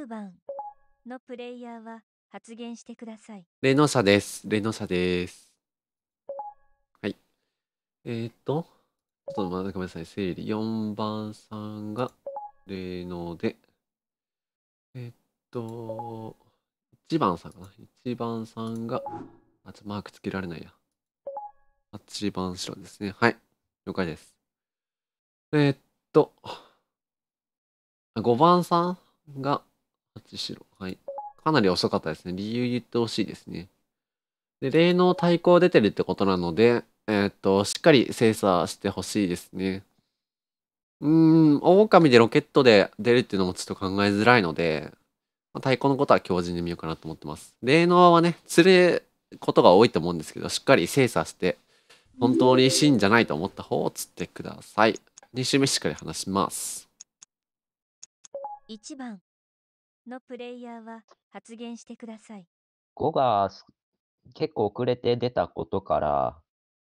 9番のプレイヤーは発言してください。レノサです。レノサです。はい。えー、っと、ちょっと待ってごめんなさい。整理。4番さんがレノで、えー、っと、1番さんかな。1番さんが、あ、ちマークつけられないや。8番白ですね。はい。了解です。えー、っと、5番さんが、8白。はい。かなり遅かったですね。理由言ってほしいですね。で、霊能対抗出てるってことなので、えー、っと、しっかり精査してほしいですね。うーん、狼でロケットで出るっていうのもちょっと考えづらいので、まあ、太鼓のことは強靭で見ようかなと思ってます。霊能はね、釣ることが多いと思うんですけど、しっかり精査して、本当に真じゃないと思った方を釣ってください。2周目しっかり話します。1番のプレイヤーは発言してください。5が結構遅れて出たことから、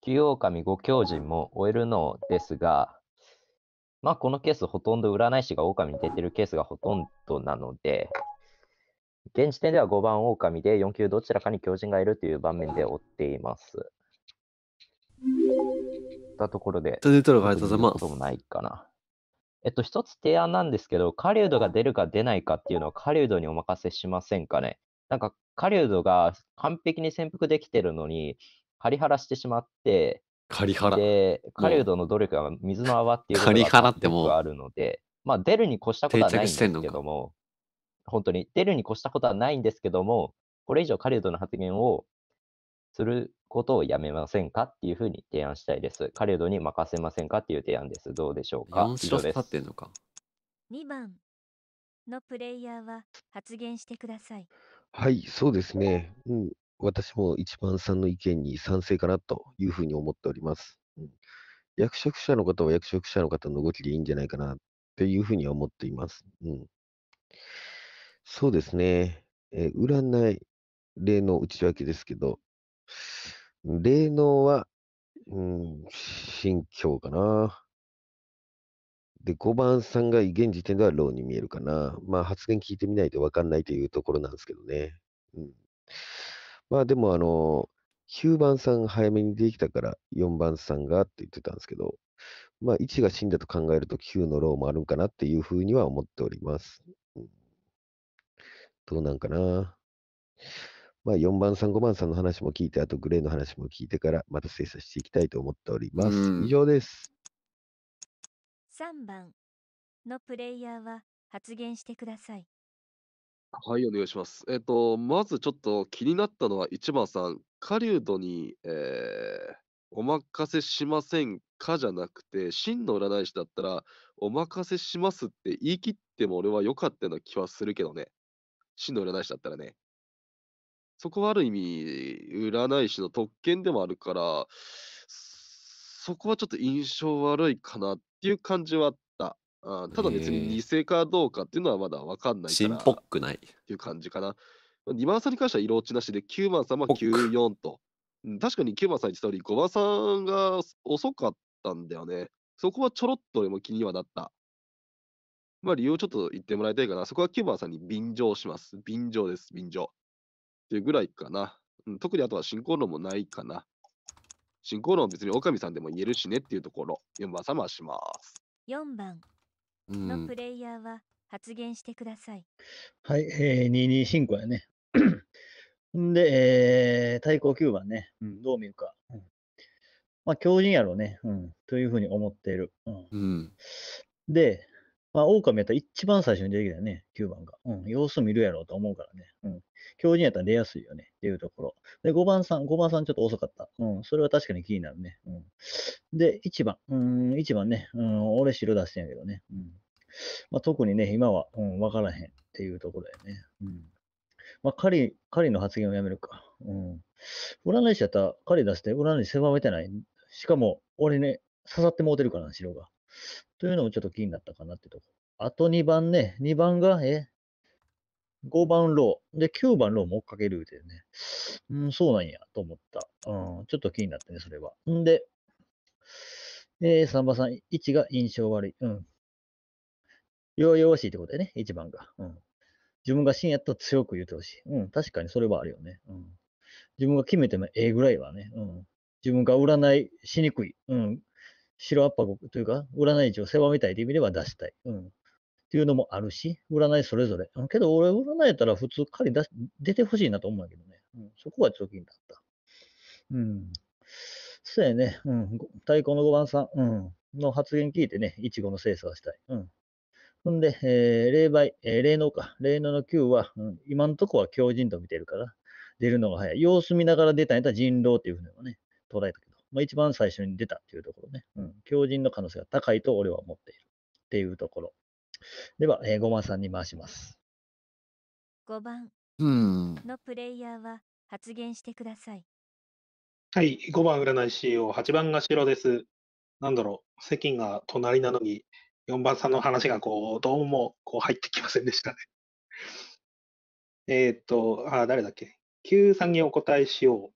九狼5。狂人も終えるのですが、まあこのケースほとんど占い師が狼に出てるケースがほとんどなので、現時点では5番狼で4級どちらかに狂人がいるという場面で追っています。たところで、いうこありがとうございます。もないかな。えっと、一つ提案なんですけど、狩人が出るか出ないかっていうのは狩人にお任せしませんかね。なんか狩人が完璧に潜伏できてるのに、狩ラしてしまって、狩ラ。で、狩人の努力が水の泡っていうのがあるので、まあ、出るに越したことはないんですけども、本当に出るに越したことはないんですけども、これ以上狩人の発言をすることをやめませんかっていうふうに提案したいです。カレドに任せませんかっていう提案です。どうでしょうか ?4 白刺さってんのか。2番のプレイヤーは発言してください。はい、そうですね。うん、私も一番さんの意見に賛成かなというふうに思っております。うん、役職者の方は役職者の方の動きでいいんじゃないかなというふうには思っています。うん、そうですね。えー、占い、例の内訳ですけど、霊能は、うん、心境かな。で、5番さんが現時点ではローに見えるかな。まあ、発言聞いてみないと分かんないというところなんですけどね。うん、まあ、でも、あの、9番さんが早めに出てきたから、4番さんがって言ってたんですけど、まあ、1が死んだと考えると9のローもあるんかなっていうふうには思っております。うん、どうなんかな。まあ、4番さん、5番さんの話も聞いて、あとグレーの話も聞いてから、また精査していきたいと思っております。以上です。3番のプレイヤーは発言してください。はい、お願いします。えっ、と、まずちょっと気になったのは1番さん、狩人に、えーお任せしませんかじゃなくて、真の占い師だったら、お任せしますって言い切っても俺は良かったような気はするけどね。真の占い師だったらね。そこはある意味、占い師の特権でもあるから、そこはちょっと印象悪いかなっていう感じはあった。あただ別に偽かどうかっていうのはまだ分かんないから。新っぽくない。っていう感じかな。2番さんに関しては色落ちなしで、9番さんは94と。確かに9番さん言ってた通り、5番さんが遅かったんだよね。そこはちょろっとでも気にはなった。まあ理由をちょっと言ってもらいたいかな。そこは9番さんに便乗します。便乗です、便乗。っていうぐらいかな。うん、特にあとは進行論もないかな。進行論別に狼さんでも言えるしねっていうところ、4番様はします。4番のプレイヤーは発言してください。うん、はい、えー、22進行やね。で、えー、対抗9番ね、うん、どう見るか。うん、まあ、強靭やろうね、うん、というふうに思っている。うん、うん、で、まあ、狼やったら一番最初に出てきたよね、9番が。うん、様子見るやろうと思うからね。うん。強靭やったら出やすいよね、っていうところ。で、5番さん、5番さんちょっと遅かった。うん、それは確かに気になるね。うん。で、1番。うん、1番ね。うん、俺白出してんやけどね。うん。まあ、特にね、今は、うん、わからへんっていうところだよね。うん。まあ、彼、りの発言をやめるか。うん。占い師やったら、彼出して占い師狭めてない。しかも、俺ね、刺さってもうてるからな、白が。というのもちょっと気になったかなってとこ。あと2番ね、2番が、え、5番ロー。で、9番ローも追っかけるてね。うん、そうなんや、と思った。うん、ちょっと気になったね、それは。んで、えー、3番さん、1が印象悪い。うん。よ々よしいってことだよね、1番が。うん。自分が芯やったら強く言ってほしい。うん、確かにそれはあるよね。うん。自分が決めてもええぐらいはね。うん。自分が占いしにくい。うん。白圧迫というか、占い師を狭めたいという意味では出したい。うん。っていうのもあるし、占いそれぞれ。けど、俺、占えたら普通、狩り出出てほしいなと思うんだけどね。うん、そこが貯金だった。うん。そうやね。うん。太鼓の5番さん、うん。の発言聞いてね、いちごの精査はしたい。うん。ほんで、えー、霊媒、えー、霊能か。霊能の9は、うん、今んとこは強人と見てるから、出るのが早い。様子見ながら出たんやったら人狼っていうふうにもね、捉えたけど、まあ一番最初に出たっていうところね。強靭の可能性が高いと俺は思っているっていうところ。では、えー、5番さんに回します。5番のプレイヤーは発言してください。はい、5番占い師を8番が白です。なんだろう、席が隣なのに、4番さんの話がこう、どうもこう入ってきませんでしたね。えっと、あ、誰だっけ。Q さんにお答えしよ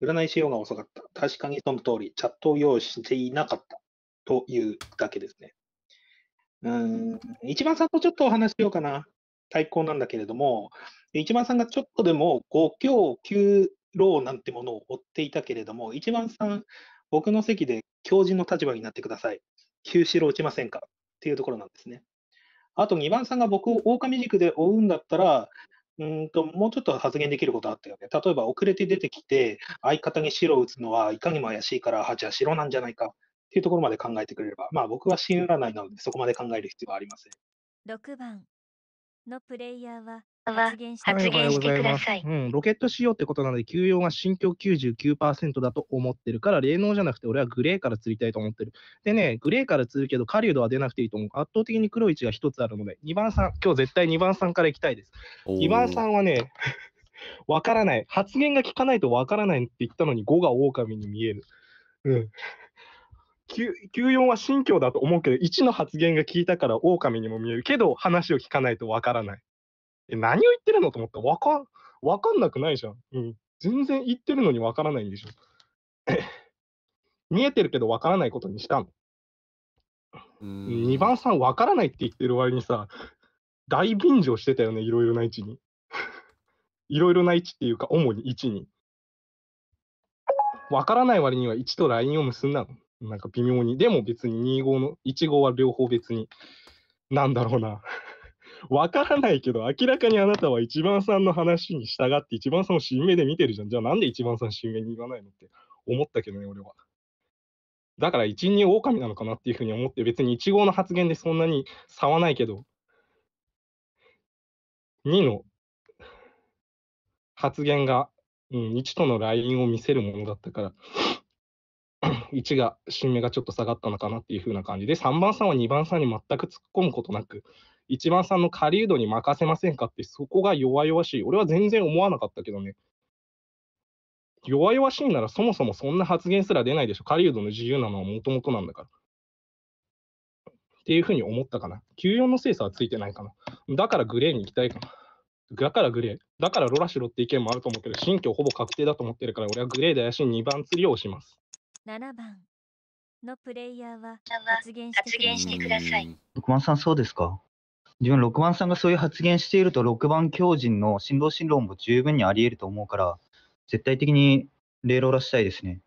う。占いし様が遅かった。確かにその通り、チャットを用意していなかった。というだけですね。うん一番さんとちょっとお話しようかな。対抗なんだけれども、一番さんがちょっとでも5強9老なんてものを追っていたけれども、一番さん、僕の席で教授の立場になってください。九四郎打ちませんかっていうところなんですね。あと2番さんが僕を狼軸で追うんだったら、うんともうちょっと発言できることあったよね。例えば遅れて出てきて、相方に白を打つのはいかにも怪しいから、あ、じゃあ白なんじゃないか。っていうところまで考えてくれれば、まあ僕は信用いなのでそこまで考える必要はありません。6番のプレイヤーは発言してください,、うん。ロケット仕様ってことなので、休養が心境99%だと思ってるから、霊能じゃなくて、俺はグレーから釣りたいと思ってる。でね、グレーから釣るけど、狩人は出なくていいと思う。圧倒的に黒い位置が1つあるので、2番さん、今日絶対2番さんから行きたいです。2番さんはね、わからない。発言が聞かないとわからないって言ったのに、5が狼に見える。うん。94は信教だと思うけど、1の発言が聞いたから狼にも見えるけど、話を聞かないとわからない。え、何を言ってるのと思ったら、わかん、わかんなくないじゃん。うん。全然言ってるのにわからないんでしょ。見えてるけどわからないことにしたの。2番さんわからないって言ってる割にさ、大便乗してたよね、いろいろな位置に。いろいろな位置っていうか、主に1に。わからない割には1と LINE を結んだの。なんか微妙に、でも別に2号の、1号は両方別に、なんだろうな。わからないけど、明らかにあなたは一番さんの話に従って一番さんを新名で見てるじゃん。じゃあなんで一番さん新名に言わないのって思ったけどね、俺は。だから一人狼なのかなっていうふうに思って、別に1号の発言でそんなに差はないけど、2の発言が、うん、1とのラインを見せるものだったから、1 が、新芽がちょっと下がったのかなっていう風な感じで、3番さんは2番さんに全く突っ込むことなく、1番さんの狩人に任せませんかって、そこが弱々しい。俺は全然思わなかったけどね。弱々しいならそもそもそんな発言すら出ないでしょ。狩人の自由なのはもともとなんだから。っていうふうに思ったかな。94の精査はついてないかな。だからグレーに行きたいかな。だからグレー。だからロラシロって意見もあると思うけど、新居ほぼ確定だと思ってるから、俺はグレーで怪しい2番釣りを押します。7番のプレイヤーは発言してください。6番さんそうですか自分6番さんがそういう発言していると6番狂人の振動振動も十分にあり得ると思うから絶対的にレーローラしたいですね。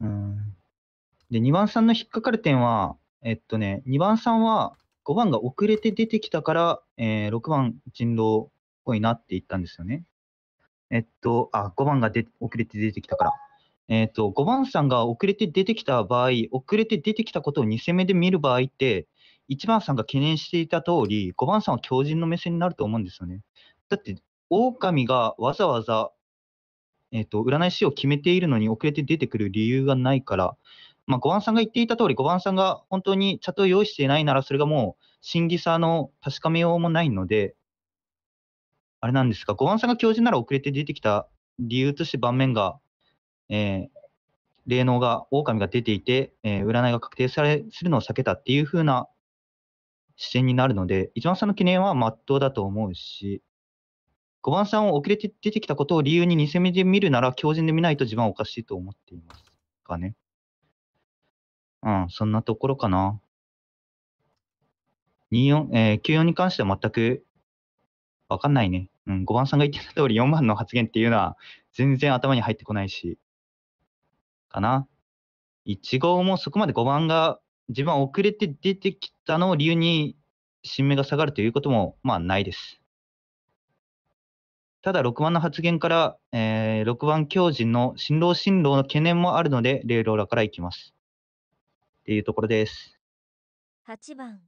うん。で、2番さんの引っかかる点は、えっとね、2番さんは5番が遅れて出てきたから、えー、6番人狼っぽいなって言ったんですよね。えっと、あ、5番がで遅れて出てきたから。えっ、ー、と、5番さんが遅れて出てきた場合、遅れて出てきたことを2戦目で見る場合って、1番さんが懸念していた通り、5番さんは強靭の目線になると思うんですよね。だって、狼がわざわざ、えっ、ー、と、占い師を決めているのに遅れて出てくる理由がないから、まあ、5番さんが言っていた通り、5番さんが本当にチャットを用意していないなら、それがもう真偽さの確かめようもないので、あれなんですが、5番さんが強靭なら遅れて出てきた理由として盤面がえー、霊能が、狼が出ていて、えー、占いが確定されするのを避けたっていう風な視線になるので、一番さんの記念はまっとうだと思うし、五番さんを遅れて出てきたことを理由に2戦目で見るなら、強人で見ないと自分はおかしいと思っていますかね。うん、そんなところかな。24えー、94に関しては全くわかんないね。うん、5番さんが言ってた通り、4番の発言っていうのは全然頭に入ってこないし、かな。1号もそこまで5番が自分は遅れて出てきたのを理由に新芽が下がるということもまあないです。ただ6番の発言から、えー、6番強人の新郎新郎の懸念もあるので、レイローラからいきます。っていうところです。8番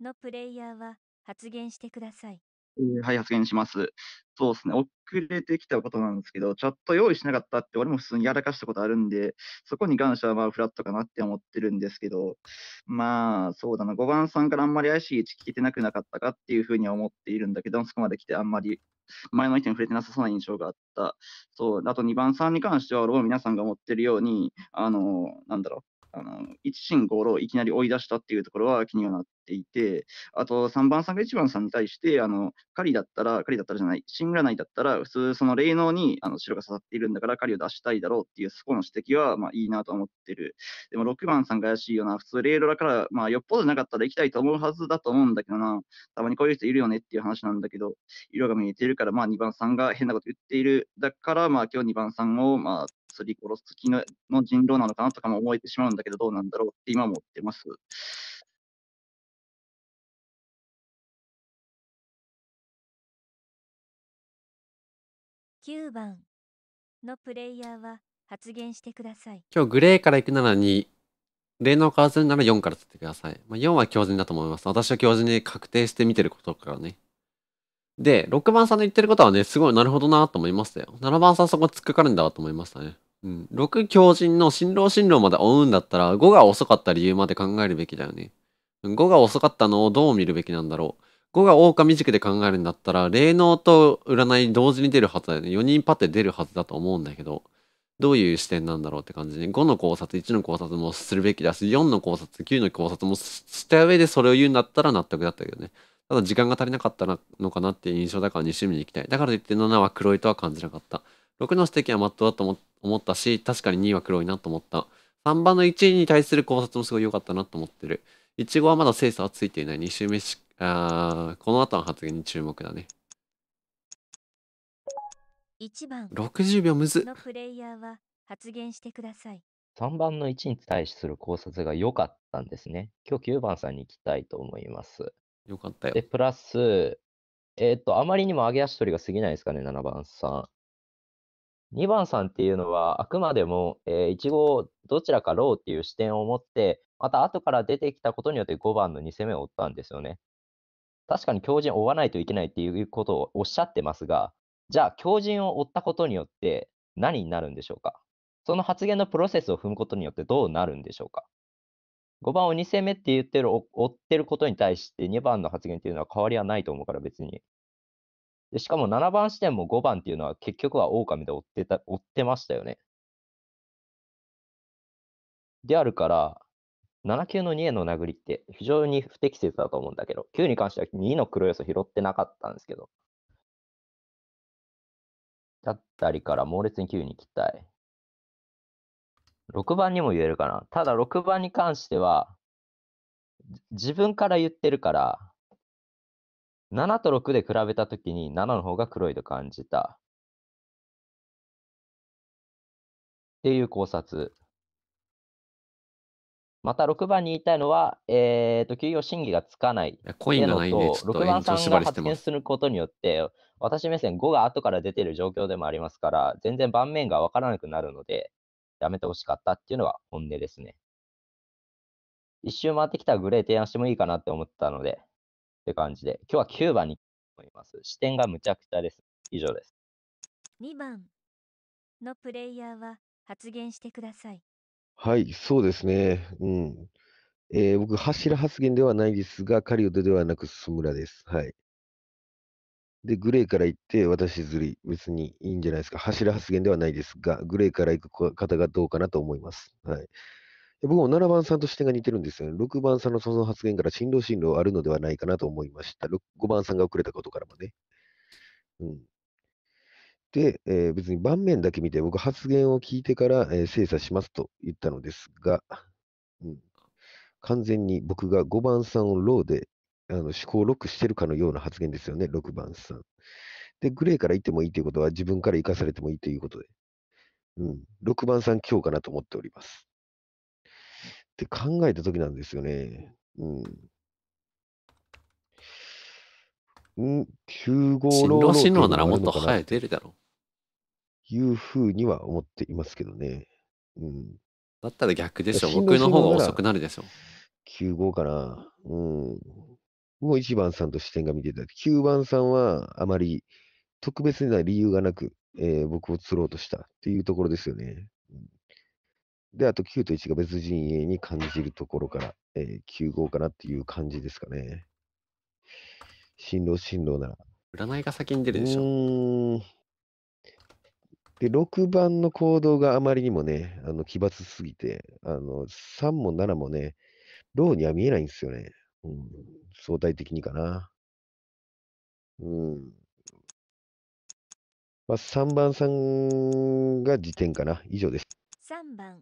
のプレイヤーは発言してください。はい、発言します。そうですね、遅れてきたことなんですけど、チャット用意しなかったって、俺も普通にやらかしたことあるんで、そこに関してはまあフラットかなって思ってるんですけど、まあ、そうだな、5番さんからあんまり怪しい位置聞いてなくなかったかっていうふうには思っているんだけど、そこまで来てあんまり前の意見触れてなさそうな印象があった。そう、あと2番さんに関しては、俺も皆さんが思ってるように、あの、なんだろう。あの一進五路いきなり追い出したっていうところは気にはなっていて、あと3番さんが1番さんに対して、あの狩りだったら、狩りだったらじゃない、シングラナイだったら、普通、その霊能にあの白が刺さっているんだから狩りを出したいだろうっていう、そこの指摘はまあいいなと思ってる。でも6番さんが怪しいよな、普通、霊能だから、まあ、よっぽどなかったら行きたいと思うはずだと思うんだけどな、たまにこういう人いるよねっていう話なんだけど、色が見えてるから、まあ、2番さんが変なこと言っている、だから、まあ今日2番さんをまあり殺す気のの人狼なのかなとかも思えてしまうんだけど、どうなんだろうって今も思ってます。9番のプレイヤーは発言してください。今日グレーから行くなら2、例の変わらなら4から取ってください。まあ、4は強人だと思います。私は強人に確定して見てることからね。で、6番さんの言ってることはね、すごいなるほどなと思いましたよ。7番さんそこ突っかかるんだと思いましたね。うん。6強人の新郎新郎まで追うんだったら、5が遅かった理由まで考えるべきだよね。5が遅かったのをどう見るべきなんだろう。5が狼軸で考えるんだったら、霊能と占い同時に出るはずだよね。4人パって出るはずだと思うんだけど、どういう視点なんだろうって感じで、5の考察、1の考察もするべきだし、4の考察、9の考察もした上でそれを言うんだったら納得だったけどね。ただ時間が足りなかったのかなっていう印象だから2周目に行きたい。だからといって7は黒いとは感じなかった。6の指摘はマットだと思ったし、確かに2は黒いなと思った。3番の1に対する考察もすごい良かったなと思ってる。いちごはまだ精査はついていない。2周目し、あこの後の発言に注目だね。1番60秒むずのプレイヤーは発言してください。3番の1に対する考察が良かったんですね。今日9番さんに行きたいと思います。よかったよ。で、プラス、えーっと、あまりにも上げ足取りが過ぎないですかね、7番さん。2番さんっていうのは、あくまでも、えー、1号、どちらかローっていう視点を持って、また後から出てきたことによって5番の2攻めを追ったんですよね。確かに強靭を追わないといけないっていうことをおっしゃってますが、じゃあ強靭を追ったことによって何になるんでしょうかその発言のプロセスを踏むことによってどうなるんでしょうか5番を2戦目って言ってる、追ってることに対して2番の発言っていうのは変わりはないと思うから別に。でしかも7番視点も5番っていうのは結局は狼で追ってた、追ってましたよね。であるから、7級の2への殴りって非常に不適切だと思うんだけど、9に関しては2の黒要素拾ってなかったんですけど。だったりから猛烈に9に行きたい。6番にも言えるかな。ただ6番に関しては、自分から言ってるから、7と6で比べたときに7の方が黒いと感じた。っていう考察。また6番に言いたいのは、えーと、給与審議がつかない。コインがないと。で、6番さんが発言することによって、私目線5が後から出てる状況でもありますから、全然盤面が分からなくなるので、やめてほしかったっていうのは本音ですね。一周回ってきたらグレー提案してもいいかなって思ったので、って感じで、今日は9番に思います。視点がむちゃくちゃです。以上です。2番のプレイヤーは発言してください。はい、そうですね。うん。えー、僕、柱発言ではないですが、狩人ではなく、須村です。はい。で、グレーから行って、私ずり、別にいいんじゃないですか。柱発言ではないですが、グレーから行く方がどうかなと思います。はい。僕も7番さんと視点が似てるんですよね。6番さんのその発言から進路進路あるのではないかなと思いました。5番さんが遅れたことからもね。うん。で、えー、別に盤面だけ見て、僕発言を聞いてから、えー、精査しますと言ったのですが、うん、完全に僕が5番さんをローであの思考をロックしてるかのような発言ですよね、6番さん。で、グレーから行ってもいいということは、自分から生かされてもいいということで、うん、6番さん、今日かなと思っております。って考えたときなんですよね。うんん、9号ローならもっと早い出るだろう。いうふうには思っていますけどね。うん。だったら逆でしょ。僕の方が遅くなるでしょ。9号かな。うん。を1番さんと視点が見てた9番さんはあまり特別な理由がなく、えー、僕を釣ろうとしたっていうところですよね。で、あと9と1が別陣営に感じるところから、えー、9号かなっていう感じですかね。新郎新郎なら。占いが先に出るでしょ。で、6番の行動があまりにもね、あの奇抜すぎて、あの3も7もね、ローには見えないんですよね。相対的にかな。うん。まあ、3番さんが時点かな。以上です。3番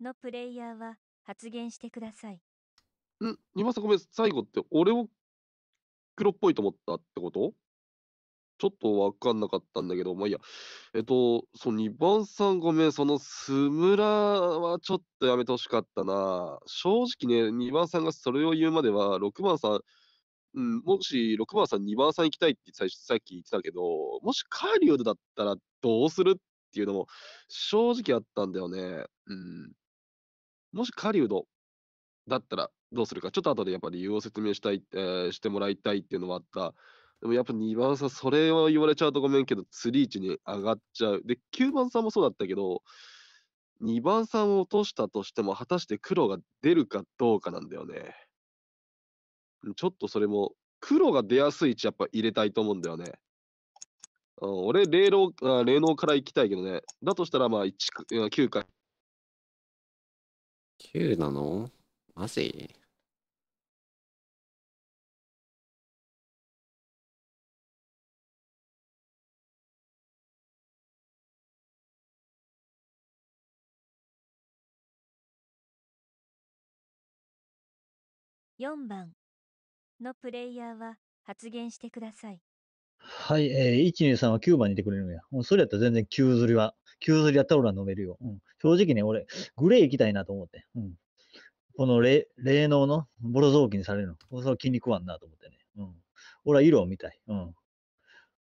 のプレイヤーは発言してください。ん今さごめん、最後って俺を黒っぽいと思ったってことちょっとわかんなかったんだけど、まあいいや。えっと、そう、2番さんごめん、そのスムラはちょっとやめてほしかったな。正直ね、2番さんがそれを言うまでは、6番さん、うん、もし6番さん、2番さん行きたいって最初さっき言ってたけど、もしカーリオだったらどうするっていうのも正直あったんだよね。うん。もしカリウドだったらどうするか、ちょっと後でやっぱ理由を説明したい、えー、してもらいたいっていうのもあったでもやっぱ2番さん、それは言われちゃうとごめんけど、釣り位置に上がっちゃう。で、9番さんもそうだったけど、2番さんを落としたとしても、果たして黒が出るかどうかなんだよね。ちょっとそれも、黒が出やすい位置やっぱ入れたいと思うんだよね。うん、俺、霊能あ、霊能から行きたいけどね。だとしたら、まあ、9回。9なのマジ4番のプレイヤーは発言してください。はい、えー、1、2、3は9番にいてくれるんや。もうそれやったら全然9釣りは、9釣りやったら俺は飲めるよ。うん、正直ね、俺、グレー行きたいなと思って。うん、この霊能のボロ雑巾にされるの。それは気に食わんなと思ってね。うん、俺は色を見たい。うん、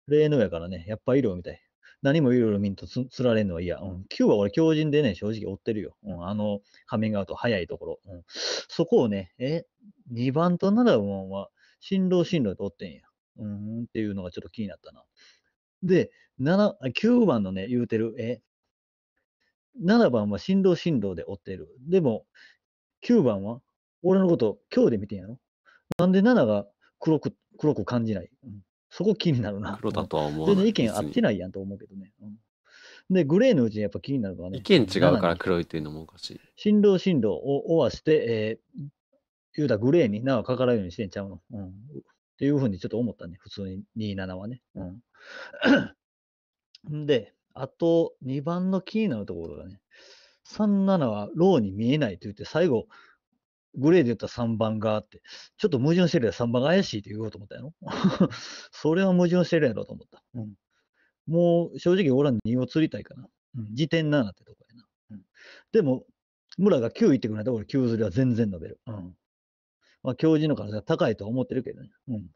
霊能やからね、やっぱ色を見たい。何もいろいろ見んとつつられんのは嫌。うん、Q は俺強人でね、正直追ってるよ。うん、あの、カミングアウト早いところ。うん、そこをね、え、2番と7番は、新郎新郎で追ってんや。うん、っていうのがちょっと気になったな。で、9番のね、言うてる、え、7番は新郎新郎で追ってる。でも、9番は俺のこと今日で見てんやろなんで7が黒く、黒く感じない、うんそこ気になるな。黒だとは思う。全然意見合ってないやんと思うけどね。うん、で、グレーのうちにやっぱ気になるのはね。意見違うから黒いっていうのもおかしい。振動振動を追わして、えー、言うたらグレーに縄かからんようにしてんちゃうの。うん。っていうふうにちょっと思ったね。普通に27はね。うん。で、あと2番の気になるところがね、37はローに見えないと言って、最後、グレーで言ったら3番があって、ちょっと矛盾してるや3番が怪しいって言おうと思ったやろ。それは矛盾してるやろと思った。うん、もう正直俺は2を釣りたいかな。うん、時点7ってとこやな。うん、でも、村が9行ってくれないと俺9釣りは全然伸べる。うん、まあ、教授の可能性が高いとは思ってるけどね。うん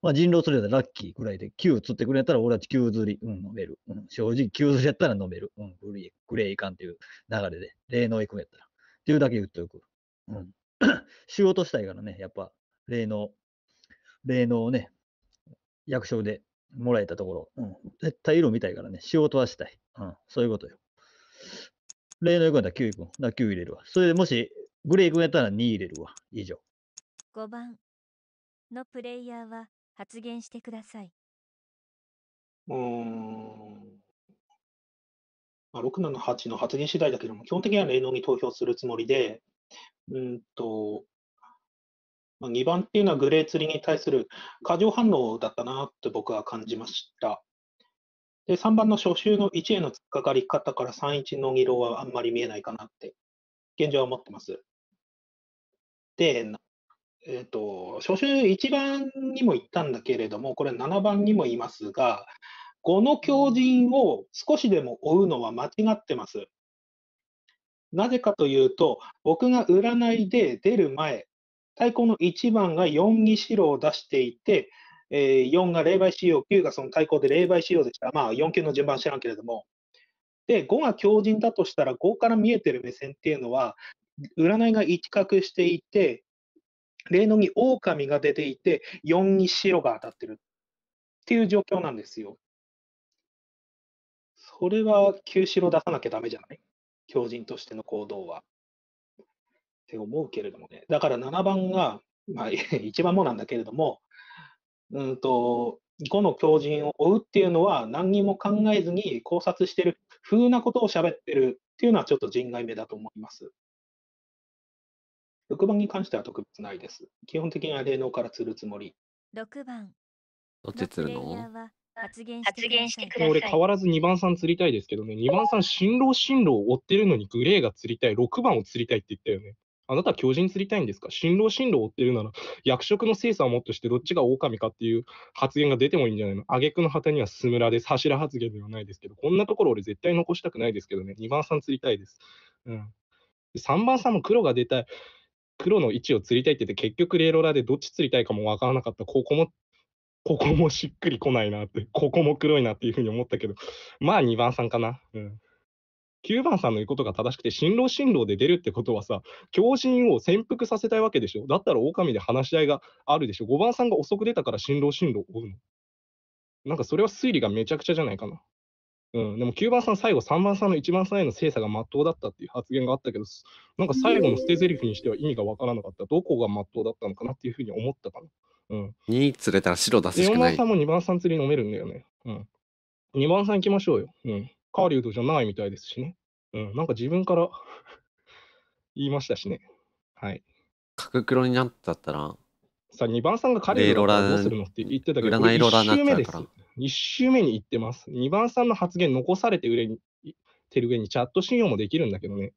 まあ、人狼釣りだったらラッキーぐらいで、9釣ってくれたら俺は9釣り、うん、飲める。うん、正直9釣りやったら飲める。うん、グレー、グレーいかんっていう流れで、霊能行くんやったら。っていうだけ言っておく。うん。仕 事したいからね、やっぱ、霊能、霊能をね、役所でもらえたところ、うん、絶対色見たいからね、仕事はしたい。うん、そういうことよ。例のよくなったら9ん。だ9入れるわ。それでもし、グレイんやったら2入れるわ。以上。5番のプレイヤーは発言してください。うーん。まあ、678の発言次第だけども、基本的には霊能に投票するつもりで、うんと、まあ、2番っていうのはグレー釣りに対する過剰反応だったなと僕は感じました。で、3番の初週の1への突っかかり方から31の議論はあんまり見えないかなって、現状は思ってます。で、えっ、ー、と、初週1番にも行ったんだけれども、これ7番にも言いますが、5の強靭を少しでも追うのは間違ってます。なぜかというと、僕が占いで出る前、太鼓の1番が4に白を出していて、えー、4が霊媒仕様、9がその太鼓で霊媒仕様でした。まあ、4級の順番知らんけれども。で、5が強靭だとしたら、5から見えてる目線っていうのは、占いが一角していて、霊能に狼が出ていて、4に白が当たってるっていう状況なんですよ。それは9白出さなきゃダメじゃない狂人としての行動は。って思うけれどもね。だから7番が、まあ、1 番もなんだけれども、うんと、5の狂人を追うっていうのは何にも考えずに考察してる風なことを喋ってるっていうのはちょっと人外目だと思います。6番に関しては特別ないです。基本的には霊能から釣るつもり。6番。どっち釣るの発言してください。俺変わらず2番さん釣りたいですけどね、2番さん新郎新郎を追ってるのにグレーが釣りたい、6番を釣りたいって言ったよね。あなたは狂人釣りたいんですか新郎新郎を追ってるなら役職の精査をもっとしてどっちが狼かっていう発言が出てもいいんじゃないの挙句の果てにはスムラです。柱発言ではないですけど、こんなところ俺絶対残したくないですけどね、2番さん釣りたいです。うん。3番さんも黒が出たい。黒の位置を釣りたいって言って、結局レーロラでどっち釣りたいかも分からなかった。ここもここもしっくりこないなって、ここも黒いなっていうふうに思ったけど、まあ2番さんかな。うん。9番さんの言うことが正しくて、新郎新郎で出るってことはさ、狂人を潜伏させたいわけでしょ。だったら狼で話し合いがあるでしょ。5番さんが遅く出たから新郎新郎追うの。なんかそれは推理がめちゃくちゃじゃないかな。うん、でも9番さん、最後、3番さんの1番さんへの精査がまっとうだったっていう発言があったけど、なんか最後の捨て台詞にしては意味がわからなかった、どこがまっとうだったのかなっていうふうに思ったかな。うん。2釣れたら白出すしかない。4番さんも2番さん釣り飲めるんだよね。うん。2番さん行きましょうよ。うん。カーリウドじゃないみたいですしね。うん。なんか自分から 言いましたしね。はい。角黒になったったら。さあ、2番さんがカーリウドどうするのって言ってたけど、占いロラになっから。1周目に行ってます。2番さんの発言残されて売れてる上にチャット信用もできるんだけどね。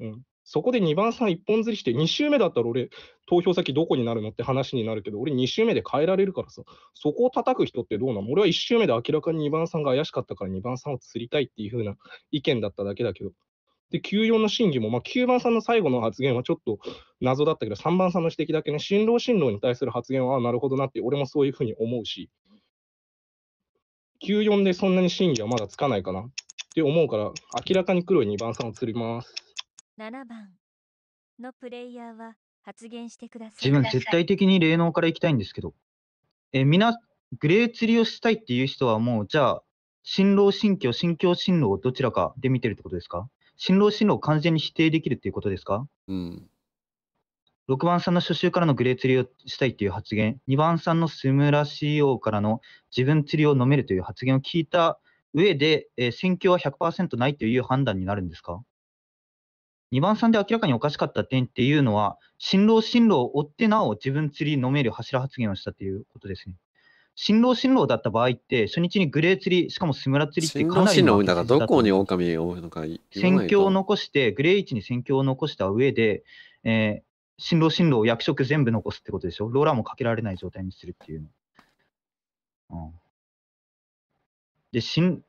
うん。そこで2番さん一本釣りして、2周目だったら俺、投票先どこになるのって話になるけど、俺2周目で変えられるからさ、そこを叩く人ってどうなの俺は1周目で明らかに2番さんが怪しかったから2番さんを釣りたいっていう風な意見だっただけだけど。で、94の審議も、まあ、9番さんの最後の発言はちょっと謎だったけど、3番さんの指摘だけね、新郎新郎に対する発言は、ああ、なるほどなって、俺もそういう風に思うし、94でそんなに審議はまだつかないかなって思うから、明らかに黒い2番さんを釣ります。7番のプレイヤーは発言してください。自分絶対的に霊能から行きたいんですけど。え、みな、グレー釣りをしたいっていう人はもう、じゃあ、新郎新居、新居新郎どちらかで見てるってことですか新郎新郎完全に否定できるっていうことですかうん。6番さんの初週からのグレー釣りをしたいっていう発言、2番さんのスムラ CO からの自分釣りを飲めるという発言を聞いた上で、えー、選挙は100%ないという判断になるんですか2番さんで明らかにおかしかった点っていうのは、新郎新郎を追ってなお自分釣り飲める柱発言をしたということですね。新郎新郎だった場合って、初日にグレー釣り、しかもスムラ釣りってかなり新郎新郎だどこに狼を追うのか戦況を残して、グレー位置に戦況を残した上で、えー、新郎新郎役職全部残すってことでしょ。ローラーもかけられない状態にするっていうの。うん、で、新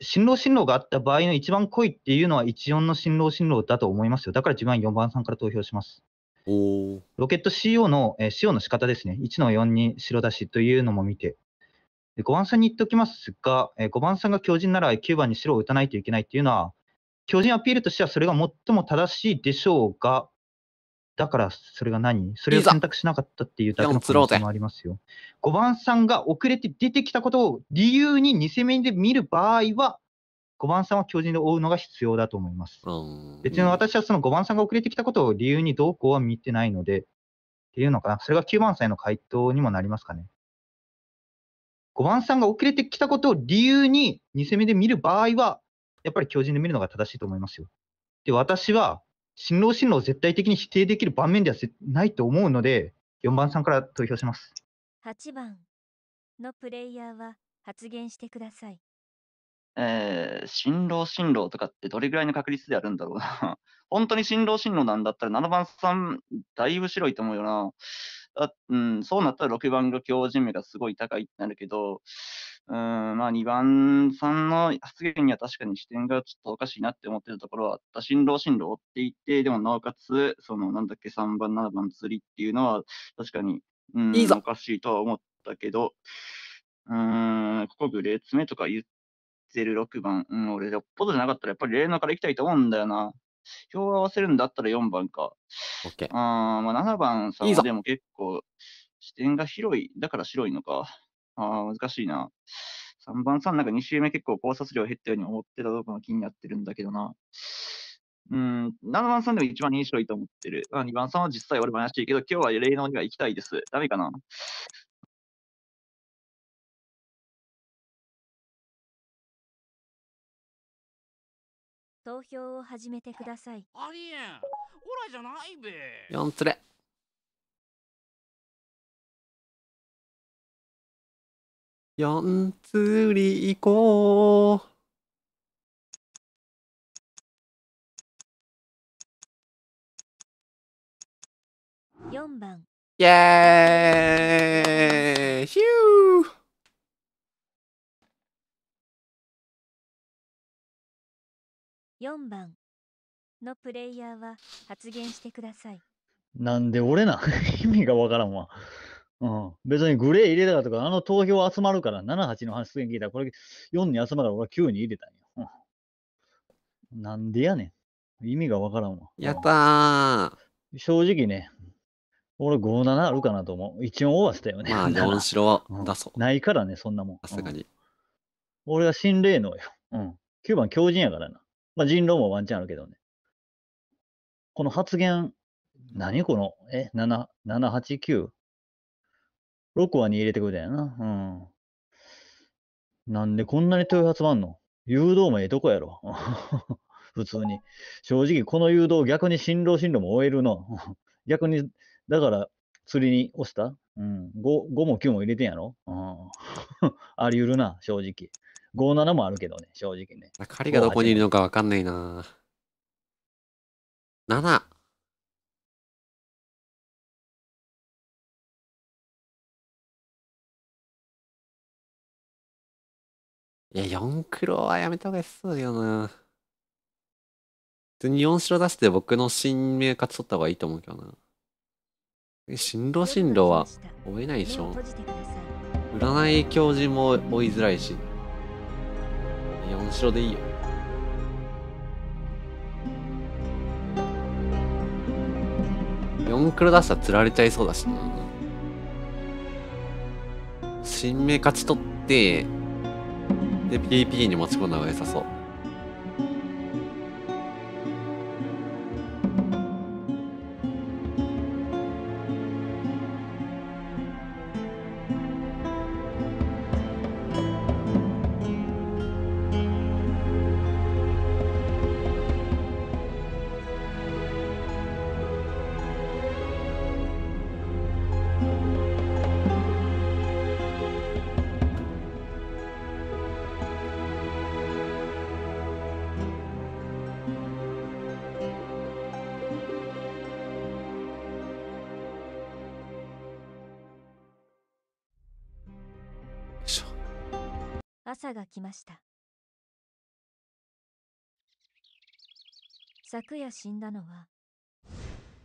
新郎新郎があった場合の一番濃いっていうのは14の新郎新郎だと思いますよ。だから自分は4番さんから投票します。おロケット CO の、えー、使用の仕方ですね。1の4に白出しというのも見て。で5番さんに言っておきますが、えー、5番さんが強靭なら9番に白を打たないといけないっていうのは、強靭アピールとしてはそれが最も正しいでしょうが、だから、それが何それを選択しなかったっていうだけの可能性もありますよ。5番さんが遅れて出てきたことを理由に2戦目で見る場合は、5番さんは巨人で追うのが必要だと思います。別に私はその5番さんが遅れてきたことを理由にどうこうは見てないので、っていうのかな。それが9番さんへの回答にもなりますかね。5番さんが遅れてきたことを理由に2戦目で見る場合は、やっぱり巨人で見るのが正しいと思いますよ。で、私は新郎新郎を絶対的に否定できる場面ではないと思うので、4番さんから投票します。8番のプレイヤーは発言してください。えー、新郎新郎とかってどれぐらいの確率でやるんだろうな。本当に新郎新郎なんだったら7番さん、だいぶ白いと思うよな。あうん、そうなったら6番が強靭目がすごい高いってなるけど、うん、まあ2番さんの発言には確かに視点がちょっとおかしいなって思ってるところはあった。進路進路追っていって、でもなおかつ、そのなんだっけ、3番、7番釣りっていうのは確かに、うん、いいおかしいとは思ったけど、うん、ここグレー詰めとか言ってる6番、うん、俺、よっぽどじゃなかったらやっぱり例のから行きたいと思うんだよな。表を合わせるんだったら4番か。OK。あまあ7番さんでも結構視点が広い、だから白いのか。ああ、難しいな。3番さんなんか2周目結構考察量減ったように思ってたとこが気になってるんだけどな。うん、7番さんでも一番印象いいと思ってる。2番さんは実際俺も怪しいけど、今日は霊能には行きたいです。ダメかな投票を始めてください。ありえん。オラじゃないべ。4つれ。四つり行こう。四番イエーイヒュー4番のプレイヤーは発言してください。なんで俺な 意味がわからんわ。うん、別にグレー入れたかとか、あの投票集まるから、7、8の発言聞いたら、これ4に集まるから俺9に入れたんよ。うん、なんでやねん。意味がわからんわ。やったー、正直ね、俺57あるかなと思う。一応オわせたよね。まあ、4白は出そう、ないからね、そんなもん。さすがに。俺は心霊能よ。うん。9番強人やからな。まあ、人狼もワンチャンあるけどね。この発言、何この、え、7、7、8、9。6はに入れてくれたよな。うん。なんでこんなに豊発もあんの誘導もええとこやろ。普通に。正直、この誘導逆に新郎新郎も終えるの。逆に、だから、釣りに押した、うん、5, 5も9も入れてんやろ、うん、あり得るな、正直。57もあるけどね、正直ね。りがどこにいるのかわかんないな。7。いや、4黒はやめた方がいそうだよな。普通に4白出して僕の新名勝ち取った方がいいと思うけどな。新郎新郎は追えないでしょ。占い教授も追いづらいし。4白でいいよ。4黒出したら釣られちゃいそうだしな。新名勝ち取って、で PDP に持ち込んだ方が良さそうした昨夜死んだのは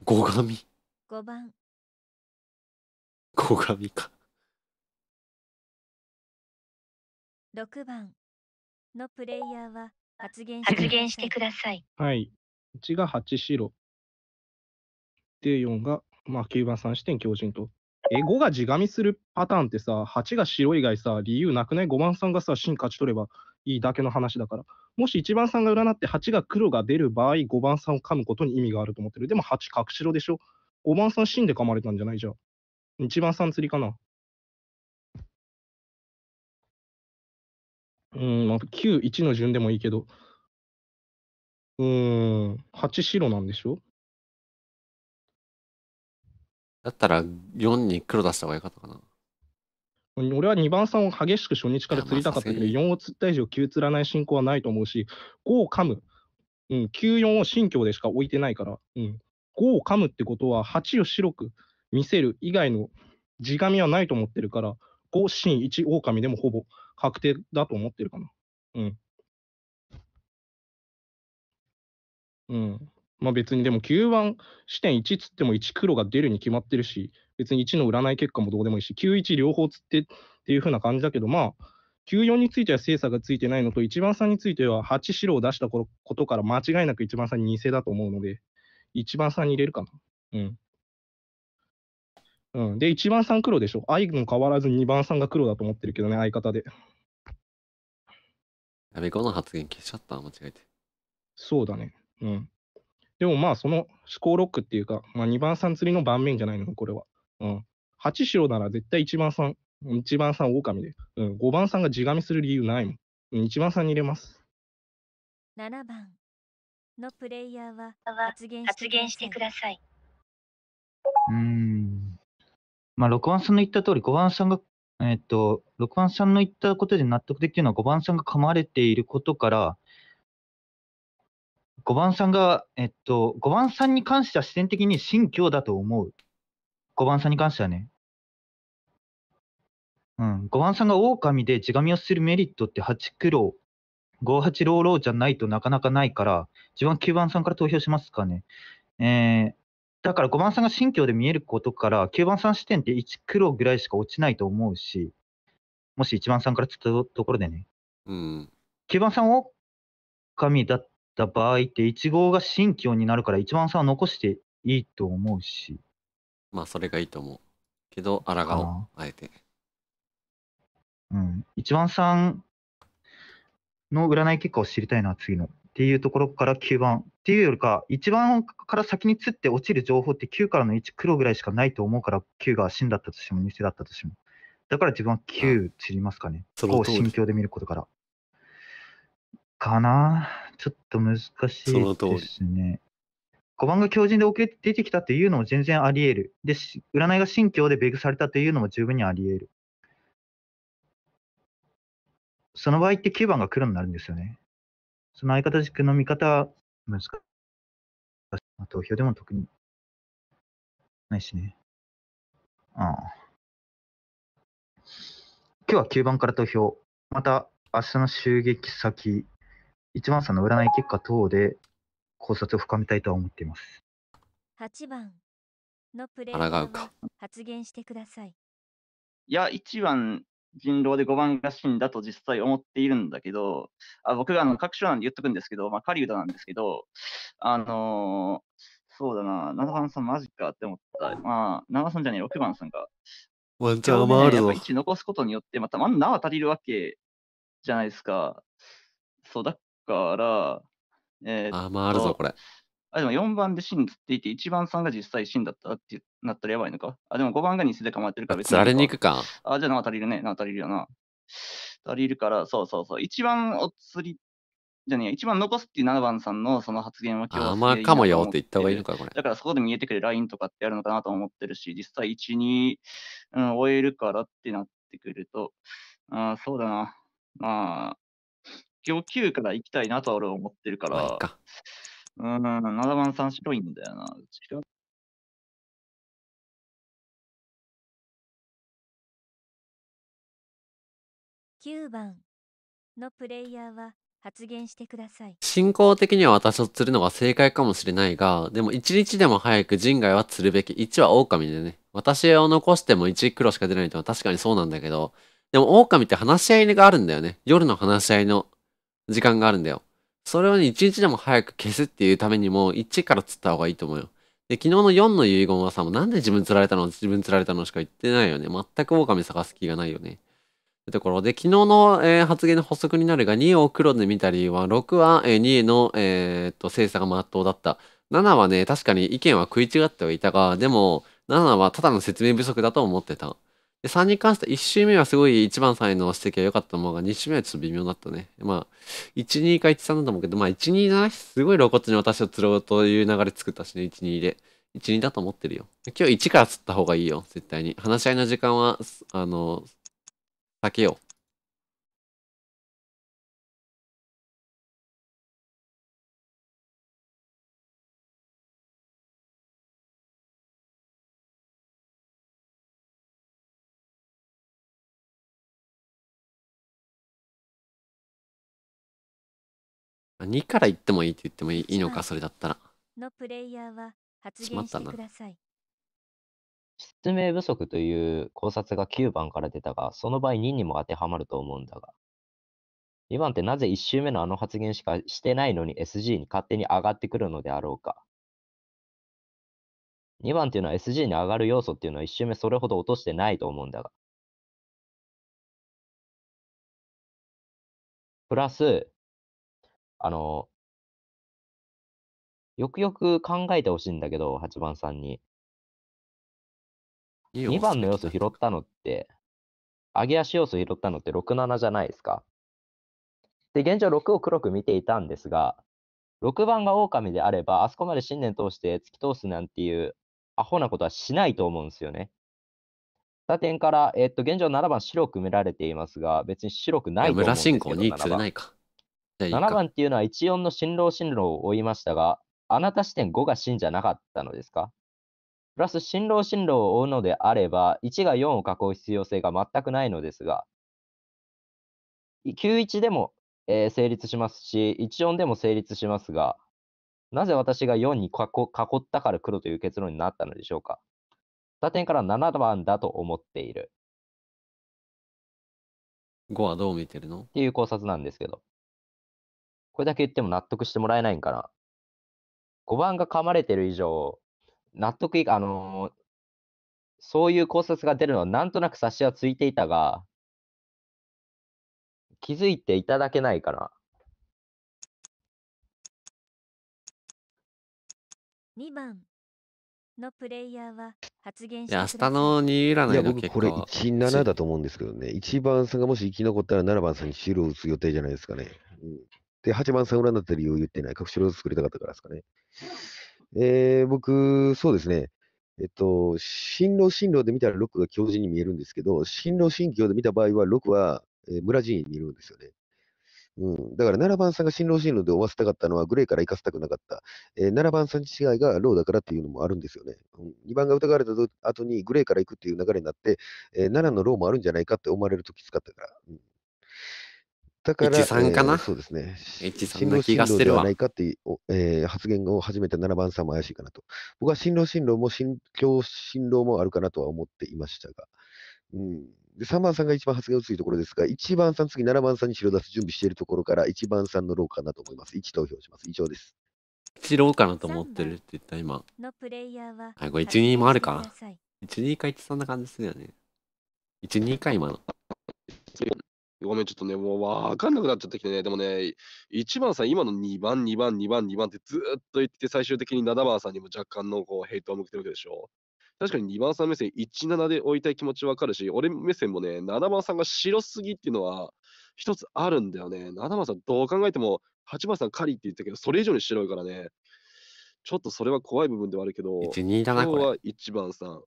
後上5番5上か6番のプレイヤーは発言発言してください。はい。1が8白。で、4が、まあ、9番3視点強靭と。え、5が地紙するパターンってさ、8が白以外さ、理由なくない ?5 番さんがさ、芯勝ち取ればいいだけの話だから。もし1番さんが占って8が黒が出る場合、5番さんを噛むことに意味があると思ってる。でも8角白でしょ ?5 番さん芯で噛まれたんじゃないじゃん。1番さん釣りかな。うん、9、1の順でもいいけど。うん、8白なんでしょだったら4に黒出した方が良かったかな。俺は2番3を激しく初日から釣りたかったけど、4を釣った以上9釣らない進行はないと思うし、5を噛む。うん、9、4を新境でしか置いてないから、うん、5を噛むってことは8を白く見せる以外の地紙はないと思ってるから、5、新、1、狼でもほぼ確定だと思ってるかな。うん。うん。まあ別にでも9番視点1つっても1黒が出るに決まってるし、別に1の占い結果もどうでもいいし、91両方つってっていう風な感じだけど、まあ、94については精査がついてないのと、1番3については8白を出したことから間違いなく1番3に偽だと思うので、1番3に入れるかな。うん。うん、で、1番3黒でしょ。愛も変わらず2番3が黒だと思ってるけどね、相方で。やべ、この発言消しちゃった、間違えて。そうだね。うん。でもまあその思考ロックっていうか、まあ、2番さん釣りの盤面じゃないのこれは。うん。八代なら絶対1番さん、1番さん狼で、うん、5番さんが地神する理由ないもん。うん、1番さんに入れます。7番のプレイヤーは発言してください。うん。まあ6番さんの言った通り、5番さんが、えっと、6番さんの言ったことで納得できるのは5番さんが噛まれていることから、5番さんが、えっと、5番さんに関しては視点的に新教だと思う。5番さんに関してはね。うん、5番さんが狼で地髪をするメリットって8黒、58ローローじゃないとなかなかないから、自分は9番さんから投票しますかね。えー、だから5番さんが新教で見えることから、9番さん視点って1黒ぐらいしか落ちないと思うし、もし1番さんからつったところでね。うん。9番さん狼だった場合って、1号が新規になるから、1番さんは残していいと思うし。まあ、それがいいと思う。けど、あらがおあえて。うん。1番さんの占い結果を知りたいな、次の。っていうところから9番。っていうよりか、1番から先に釣って落ちる情報って9からの1黒ぐらいしかないと思うから、9が真だったとしても、偽だったとしても。だから自分は9釣りますかね。そこを心境で見ることから。かなちょっと難しいですね。5番が強靭で遅れて出てきたというのも全然あり得る。で、占いが信教でベグされたというのも十分にあり得る。その場合って9番が黒になるんですよね。その相方軸の見方は難しい。投票でも特にないしね。ああ。今日は9番から投票。また明日の襲撃先一番さんの占い結果等で考察を深めたいとは思っています。8番のプレイヤー発言してください。いや、1番人狼で5番が死んだと実際思っているんだけど、あ僕があの各所なんで言っとくんですけど、まあ、狩人なんですけど、あのー、そうだな、七番さんマジかって思った。まあ、長さんじゃねえ、六番さんが。ワンチャン回るぞ。ね、1残すことによって、また、まあ、名は足りるわけじゃないですか。そうだから、えー、あー、まああるぞ、これ。あ、でも4番で真つっていて、1番さんが実際真だったってなったらやばいのか。あ、でも5番が偽で構えてるから別に。ざれに行くか。あ、じゃあな、足りるね。な、足りるよな。足りるから、そうそうそう。1番を釣り、じゃねえ、1番残すっていう7番さんのその発言は今日あ、まあかもよって言った方がいいのか、これ。だからそこで見えてくるラインとかってやるのかなと思ってるし、実際1、2、うん、終えるからってなってくると、あそうだな。まあ、上級から行きたいなとは俺は思ってるから、かうん、7番さん白いんだよな。9番のプレイヤーは発言してください進行的には私を釣るのが正解かもしれないがでも1日でも早く人外は釣るべき1は狼でね私を残しても1黒しか出ないとは確かにそうなんだけどでも狼って話し合いがあるんだよね夜の話し合いの時間があるんだよ。それをね、一日でも早く消すっていうためにも、1から釣った方がいいと思うよ。で、昨日の4の遺言はさ、もうなんで自分釣られたの自分釣られたのしか言ってないよね。全く狼探す気がないよね。ところで、昨日の、えー、発言の補足になるが、2を黒で見た理由は、6は、えー、2の、えー、っと、精査が真っ当だった。7はね、確かに意見は食い違ってはいたが、でも、7はただの説明不足だと思ってた。で、3に関しては1周目はすごい1番への指摘は良かったものが、2周目はちょっと微妙だったね。まあ、1、2か1、3だと思うけど、まあ、1、2だすごい露骨に私を釣ろうという流れ作ったしね、1、2で。1、2だと思ってるよ。今日1から釣った方がいいよ、絶対に。話し合いの時間は、あの、避けよう。2から言ってもいいって言ってもいいのか、それだったら。のプレイヤーは発言してください。失明不足という考察が9番から出たが、その場合2にも当てはまると思うんだが。2番ってなぜ1周目のあの発言しかしてないのに SG に勝手に上がってくるのであろうか。2番っていうのは SG に上がる要素っていうのは1周目それほど落としてないと思うんだが。プラス、あの、よくよく考えてほしいんだけど、8番さんに。2番の要素拾ったのって、上げ足要素拾ったのって67じゃないですか。で、現状6を黒く見ていたんですが、6番が狼であれば、あそこまで信念通して突き通すなんていうアホなことはしないと思うんですよね。打点から、えっと、現状7番白く見られていますが、別に白くないと思うんですよ。村進行に釣れないか。いい7番っていうのは14の新郎新郎を追いましたが、あなた視点5が真じゃなかったのですかプラス新郎新郎を追うのであれば、1が4を囲う必要性が全くないのですが、91でも、えー、成立しますし、14でも成立しますが、なぜ私が4に囲ったから黒という結論になったのでしょうか打点から7番だと思っている。5はどう見てるのっていう考察なんですけど。これだけ言っても納得してもらえないんかな。5番が噛まれてる以上、納得いか、あのー、そういう考察が出るのはなんとなく察しはついていたが、気づいていただけないかな。2番のプレイヤーは発言いや、明日の2占の僕結これ1、7だと思うんですけどね。1番さんがもし生き残ったら7番さんに白を打つ予定じゃないですかね。うんで、8番サウナになった理由を言ってない。隠しロー作りたかったからですかね。えー、僕、そうですね。えっと、新郎新郎で見たら6が教授に見えるんですけど、新郎新教で見た場合は6は、えー、村人にいるんですよね。うん、だから7番さんが新郎新郎で終わせたかったのはグレーから行かせたくなかった、えー、7番さん違いがローだからっていうのもあるんですよね、うん、2番が疑われた後にグレーから行くっていう流れになって、えー、7のローもあるんじゃないかって思われるときつかったから、うん、だから、H3 かな、えー、そうですね。H3 な気がしてるわ。ないかって、えー、発言を始めた7番さんも怪しいかなと。僕は進路進路も進教進路もあるかなとは思っていましたが。うんで3番さんが一番発言薄いところですが、1番さん、次7番さんに白出す準備しているところから、1番さんのローかなと思います。1投票します。以上です。1ローかなと思ってるって言った今。のプレイヤーははい、これ1、2もあるか。1、2か1、3な感じですよね。1、2か今の。ごめん、ちょっとね、もうわかんなくなっちゃってきてね。でもね、1番さん、今の2番、2番、2番、2番ってずっと言って、最終的に7番さんにも若干のこうヘイトを向けてるわけでしょ。確かに2番さん目線、17で追いたい気持ちわかるし、俺目線もね、7番さんが白すぎっていうのは、一つあるんだよね。7番さん、どう考えても、8番さん、狩りって言ったけど、それ以上に白いからね。ちょっとそれは怖い部分ではあるけど、1, 2だな今日は1番さん、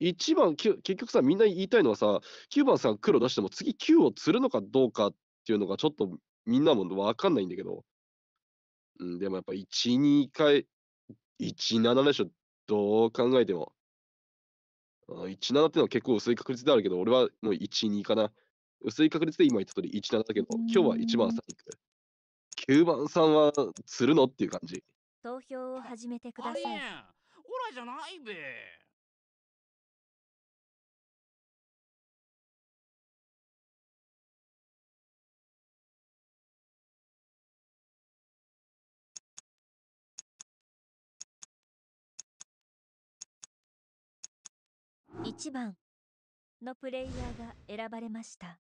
1番、9結局さ、みんな言いたいのはさ、9番さ、黒出しても次9を釣るのかどうかっていうのがちょっとみんなもわかんないんだけど、うん、でもやっぱ1、2回、1、7でしょ、どう考えても。17ってのは結構薄い確率であるけど、俺はもう1、2かな。薄い確率で今言った通り17だけど、今日は1番さん行く。9番さんは釣るのっていう感じ。投票を始めてください。あら、オラじゃないべ。1番のプレイヤーが選ばれました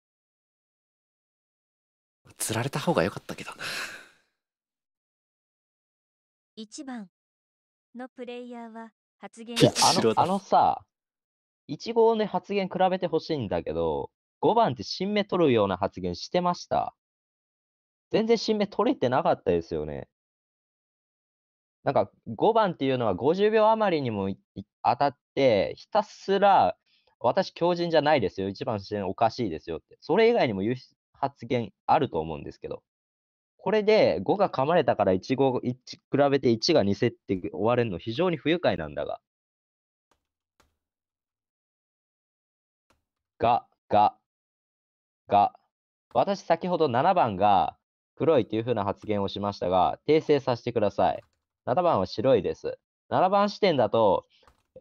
釣られた方が良かったけどな1番のプレイヤーは発言あのあのさ1号の発言比べてほしいんだけど5番って新芽取るような発言してました全然新芽取れてなかったですよねなんか5番っていうのは50秒余りにも当たっ、ひたすら、私、強人じゃないですよ。一番自然おかしいですよって。それ以外にも言う発言あると思うんですけど。これで5が噛まれたから1語一比べて1が2せって終われるの非常に不愉快なんだが。が、が、が。私先ほど7番が黒いというふうな発言をしましたが、訂正させてください。7番は白いです。7番視点だと、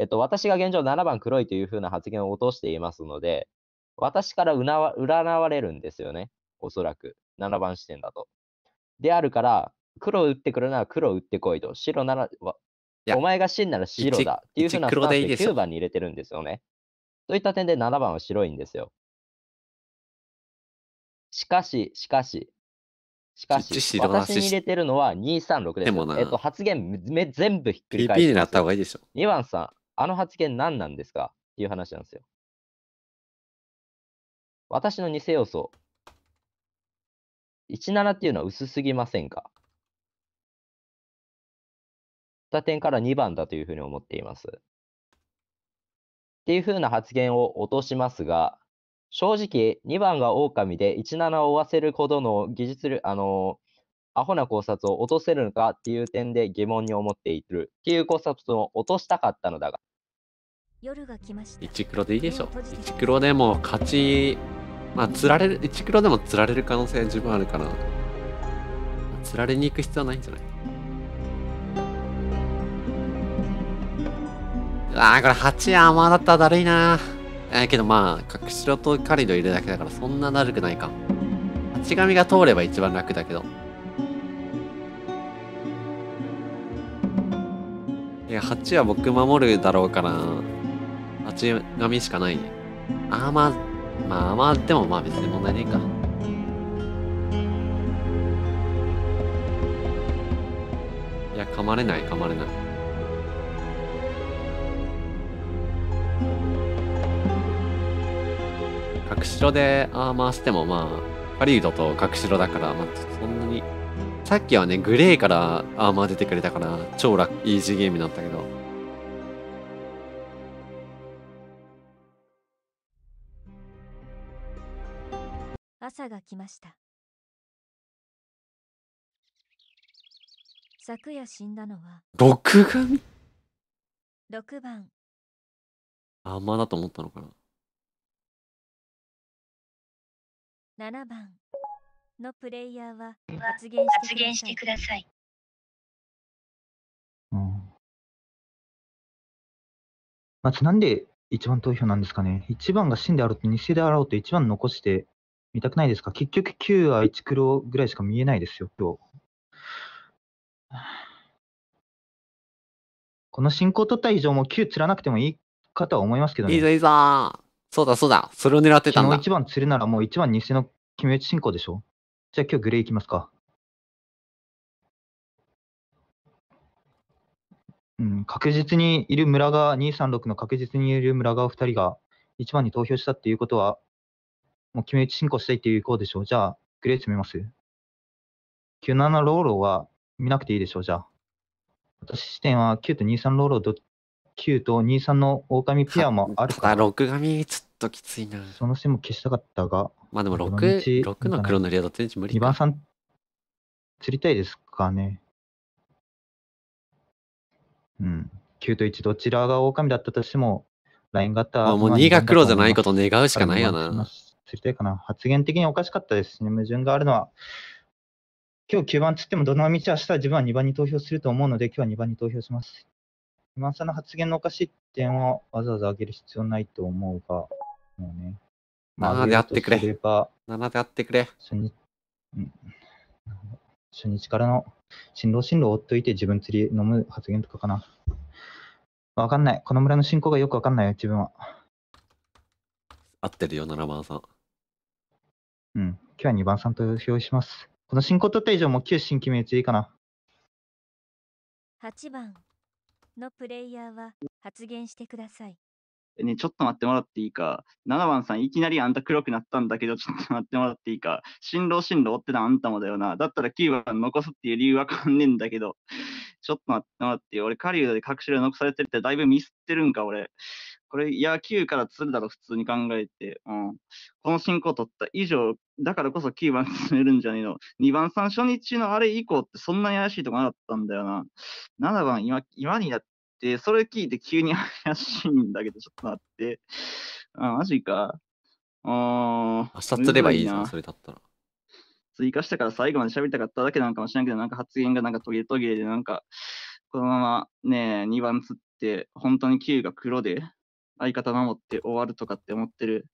えっと、私が現状7番黒いというふうな発言を落としていますので、私から占われるんですよね、おそらく、7番視点だと。であるから、黒を打ってくるなら黒を打ってこいと、白なら、お前が真なら白だっていうふうなスタンスで9番に入れてるんですよね。といった点で7番は白いんですよ。しかし、しかし、しかし、私に入れてるのは236です。でもえっと、発言め全部ひっくり返す。PP になった方がいいでしょ。2番さん、あの発言何なんですかっていう話なんですよ。私の偽要素。17っていうのは薄すぎませんか打点から2番だというふうに思っています。っていうふうな発言を落としますが、正直2番が狼で17を追わせるほどの技術あのアホな考察を落とせるのかっていう点で疑問に思っているっていう考察を落としたかったのだが夜が来ました1黒でいいでしょ1黒でも勝ちまあ釣られる1黒でも釣られる可能性十分あるから釣られに行く必要はないんじゃないあーこれ8甘だったらだるいなえー、けどまあ隠しろと狩りのいるだけだからそんなだるくないか八神が通れば一番楽だけどいや、8は僕守るだろうから、8紙しかないね。あーまあ、まあまあ、でもまあ別に問題ねえか。いや、噛まれない、噛まれない。隠しろでアーマーしてもまあ、ー人と隠しろだから、まあ、そんなにさっきはね、グレーからアーマー出てくれたから、超楽、イージーゲームだったけど。朝が来ました。昨夜死んだのは六番。六番アーマーだと思ったのかな七番のプレイヤーは発言してください。うん、まずなんで一番投票なんですかね。一番が死んであろうと、偽であろうと一番残して見たくないですか。結局9は1黒ぐらいしか見えないですよ、今日。この進行取った以上も9釣らなくてもいいかとは思いますけどね。いいぞいいぞそうだそうだ、それを狙ってたんだ。1番釣るならもう一番偽の決め打ち進行でしょじゃあ今日グレーいきますか。うん、確実にいる村が、236の確実にいる村が2人が1番に投票したっていうことは、もう決め打ち進行したいっていう意向でしょう。じゃあ、グレー詰めます。97ローローは見なくていいでしょう。じゃあ。私視点は9と23ローローと9と23の狼ペアもあるから。6紙ちつっときついな。その線も消したかったが。まあでも6、6の黒のリアだと。て無理2番さん、釣りたいですかね。うん。9と1、どちらが狼だったとしても、ライン型。あもう2が黒じゃないことを願うしかないよな。釣りたいかな。発言的におかしかったですね。矛盾があるのは。今日9番つっても、どの道明日は自分は2番に投票すると思うので、今日は2番に投票します。今さの発言のおかしい点をわざわざ挙げる必要ないと思うが、もうね。7であってくれ。れ7であってくれ。初日,、うん、初日からの新郎新郎を追っといて自分釣り飲む発言とかかな。わかんない。この村の信仰がよくわかんないよ、自分は。合ってるよ、7番さん。うん。今日は2番さんと表します。この進行取った以上もう旧新決め打ちでいいかな。8番のプレイヤーは発言してください。ね、ちょっと待ってもらっていいか、7番さん、いきなりあんた黒くなったんだけど、ちょっと待ってもらっていいか、新郎新郎ってのはあんたもだよな、だったら9番残すっていう理由わかんねえんだけど、ちょっと待ってもらっていい、俺、狩人で隠しで残されてるってだいぶミスってるんか、俺。これ、野球から釣るだろ、普通に考えて。うん。この進行取った以上、だからこそ9番進めるんじゃねえの。2番さん初日のあれ以降ってそんなに怪しいとこなかったんだよな。7番、今、今になって、それ聞いて急に怪しいんだけど、ちょっと待って。あ、マジか。あ明日釣ればいいそれだったら。追加したから最後まで喋りたかっただけなのかもしれないけど、なんか発言がなんか途切れ途切れで、なんか、このままね、2番釣って、本当に9が黒で、相方守って終わるとかって思ってる。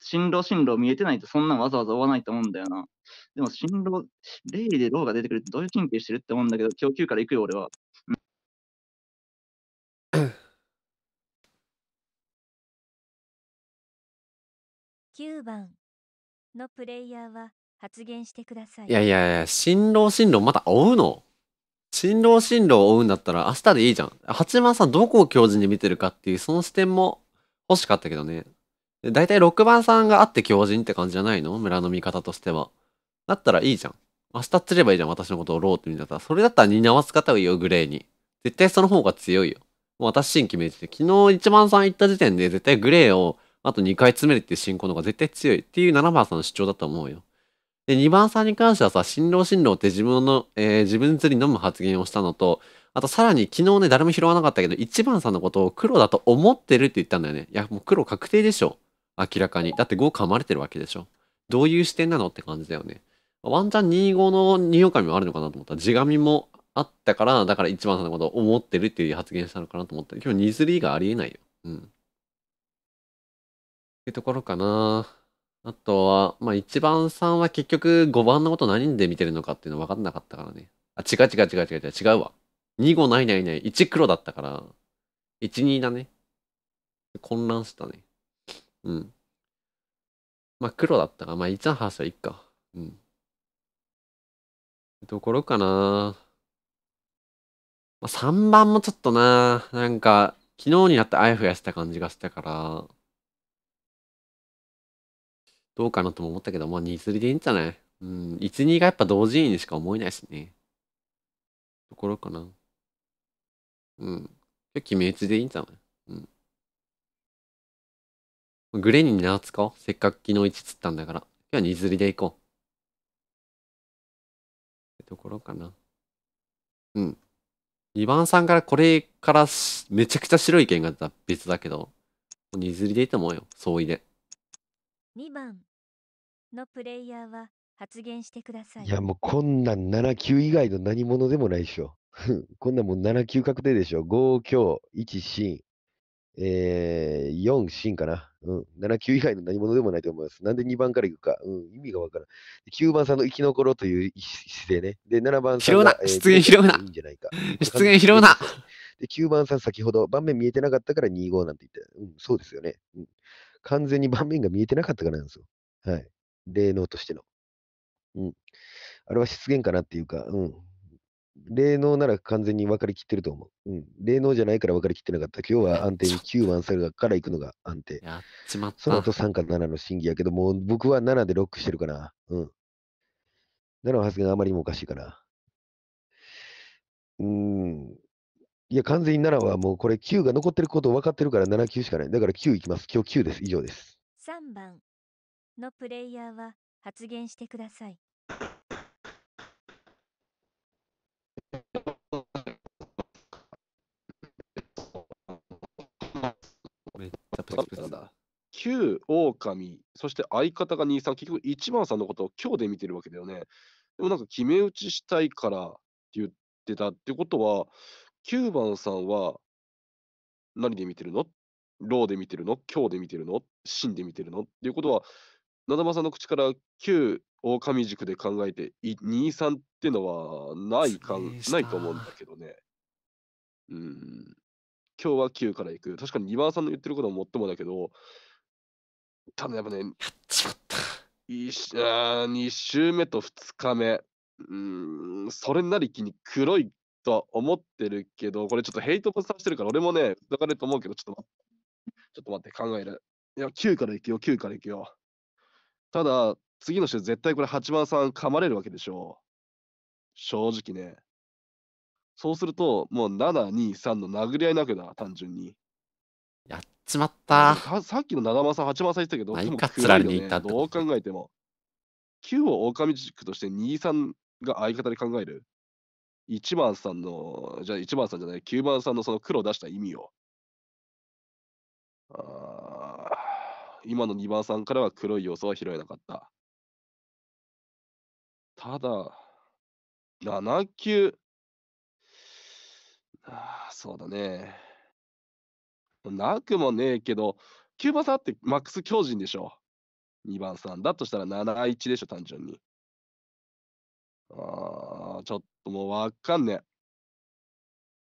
進路進路見えてないとそんなわざわざ追わないと思うんだよな。でも進路、イでローが出てくるってどういう神経してるって思うんだけど、今日9から行くよ俺は。9番のプレイヤーは発言してください。いやいやいや、新郎新郎また追うの新郎新郎追うんだったら明日でいいじゃん。八幡さんどこを教授に見てるかっていうその視点も欲しかったけどね。だいたい6番さんがあって狂人って感じじゃないの村の味方としては。だったらいいじゃん。明日釣ればいいじゃん、私のことをローってったら。それだったら担わす方がいいよ、グレーに。絶対その方が強いよ。もう私新規名じて、昨日1番さん行った時点で絶対グレーをあと2回詰めるっていう進行の方が絶対強いっていう7番さんの主張だと思うよ。で、2番さんに関してはさ、新郎新郎って自分の、えー、自分釣り飲む発言をしたのと、あとさらに昨日ね、誰も拾わなかったけど、1番さんのことを黒だと思ってるって言ったんだよね。いや、もう黒確定でしょ。明らかに。だって5噛まれてるわけでしょ。どういう視点なのって感じだよね。ワンチャン25の二狼もあるのかなと思ったら、地紙もあったから、だから1番さんのことを思ってるっていう発言したのかなと思った今日2釣りがありえないよ。うん。いうところかな。あとは、まあ、1番さんは結局5番のこと何で見てるのかっていうの分かんなかったからね。あ、違う違う違う違う違う違うわ。2号ないないない。1黒だったから、1、2だね。混乱したね。うん。まあ、黒だったから、まあ、1の話はいいか。うん。ところかな。まあ、3番もちょっとな、なんか、昨日になってあやふやした感じがしたから、どうかなとも思ったけど、まあ、2釣りでいいんじゃないうん、1、2がやっぱ同時にしか思えないしね。ところかな。うん。決め打ちでいいんじゃないうん。グレニーに縄使おう。せっかく昨日1つったんだから。今日は2ずりでいこう。ってところかな。うん。2番さんからこれからめちゃくちゃ白い剣が出た別だけど、2ずりでいいと思うよ。相違で。2番。のプレイヤーは発言してください。いや、もうこんなん7級以外の何者でもないでしょ。こんなんもう7級確定でしょ。5強、1進、えー、4進かな。うん。7級以外の何者でもないと思います。なんで2番から行くか。うん。意味がわからん。9番さんの生き残ろうという姿勢ね。で、7番さん拾うな失言拾うないいんじゃないか。拾うなで、9番さん先ほど盤面見えてなかったから2-5なんて言って。うん、そうですよね。うん。完全に盤面が見えてなかったからなんですよ。はい。霊能としての。うん。あれは失言かなっていうか、うん。霊能なら完全に分かりきってると思う。うん。霊能じゃないから分かりきってなかった。今日は安定に9番サルから行くのが安定。やっちまった。その後3か7の審議やけど、もう僕は7でロックしてるかな。うん。7の発言があまりにもおかしいかな。うん。いや、完全に7はもうこれ9が残ってることを分かってるから7、9しかない。だから9いきます。今日9です。以上です。3番。のプレイヤーは発言してください。旧狼、そして相方が23、結局1番さんのことを今日で見てるわけだよね。でもなんか決め打ちしたいからって言ってたってことは、9番さんは何で見てるのローで見てるの今日で見てるの真で見てるのっていうことは、七間さんの口から旧狼塾で考えてい23ってのはないかんないと思うんだけどね。うん。今日は9から行く。確かに2番さんの言ってることはもっともだけど、ただやっぱね、やっちまった。2週目と2日目。うん、それなり気に黒いとは思ってるけど、これちょっとヘイトもさしてるから、俺もね、だかれると思うけど、ちょっと待って、ちょっと待って、考える。いや、9から行くよ、9から行くよ。ただ、次の週絶対これ8番さん噛まれるわけでしょう。正直ね。そうすると、もう7、2、3の殴り合いなくだ、単純に。やっちまったさ。さっきの7番さん、8番さん言ってたけど、何かつられてった、ね、どう考えても。9を狼軸として2、3が相方で考える。1番さんの、じゃあ1番さんじゃない、9番さんのその黒を出した意味を。ああ。今の2番さんからは黒い要素は拾えなかった。ただ、7球。あそうだね。なくもねえけど、9番さんってマックス強靭でしょ。2番さん。だとしたら7-1でしょ、単純に。ああ、ちょっともうわかんねえ。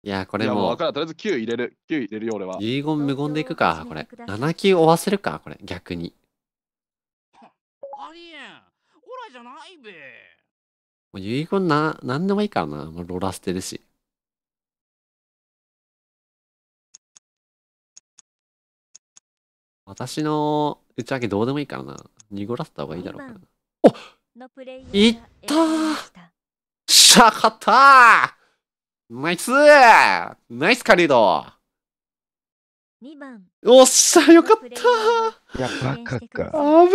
いや、これももからん。とりあえず9入れる。9入れるよ、俺は。遺言無言でいくか、これ。7級追わせるか、これ。逆に。ありえん。オラじゃないべ。もう遺言な、なんでもいいからな。もうロラ捨てるし。私の打ち上げどうでもいいからな。濁らせた方がいいだろうからな。おいったーしゃかったーナイスナイスカリード2番おっしゃよかったいやバカか危ね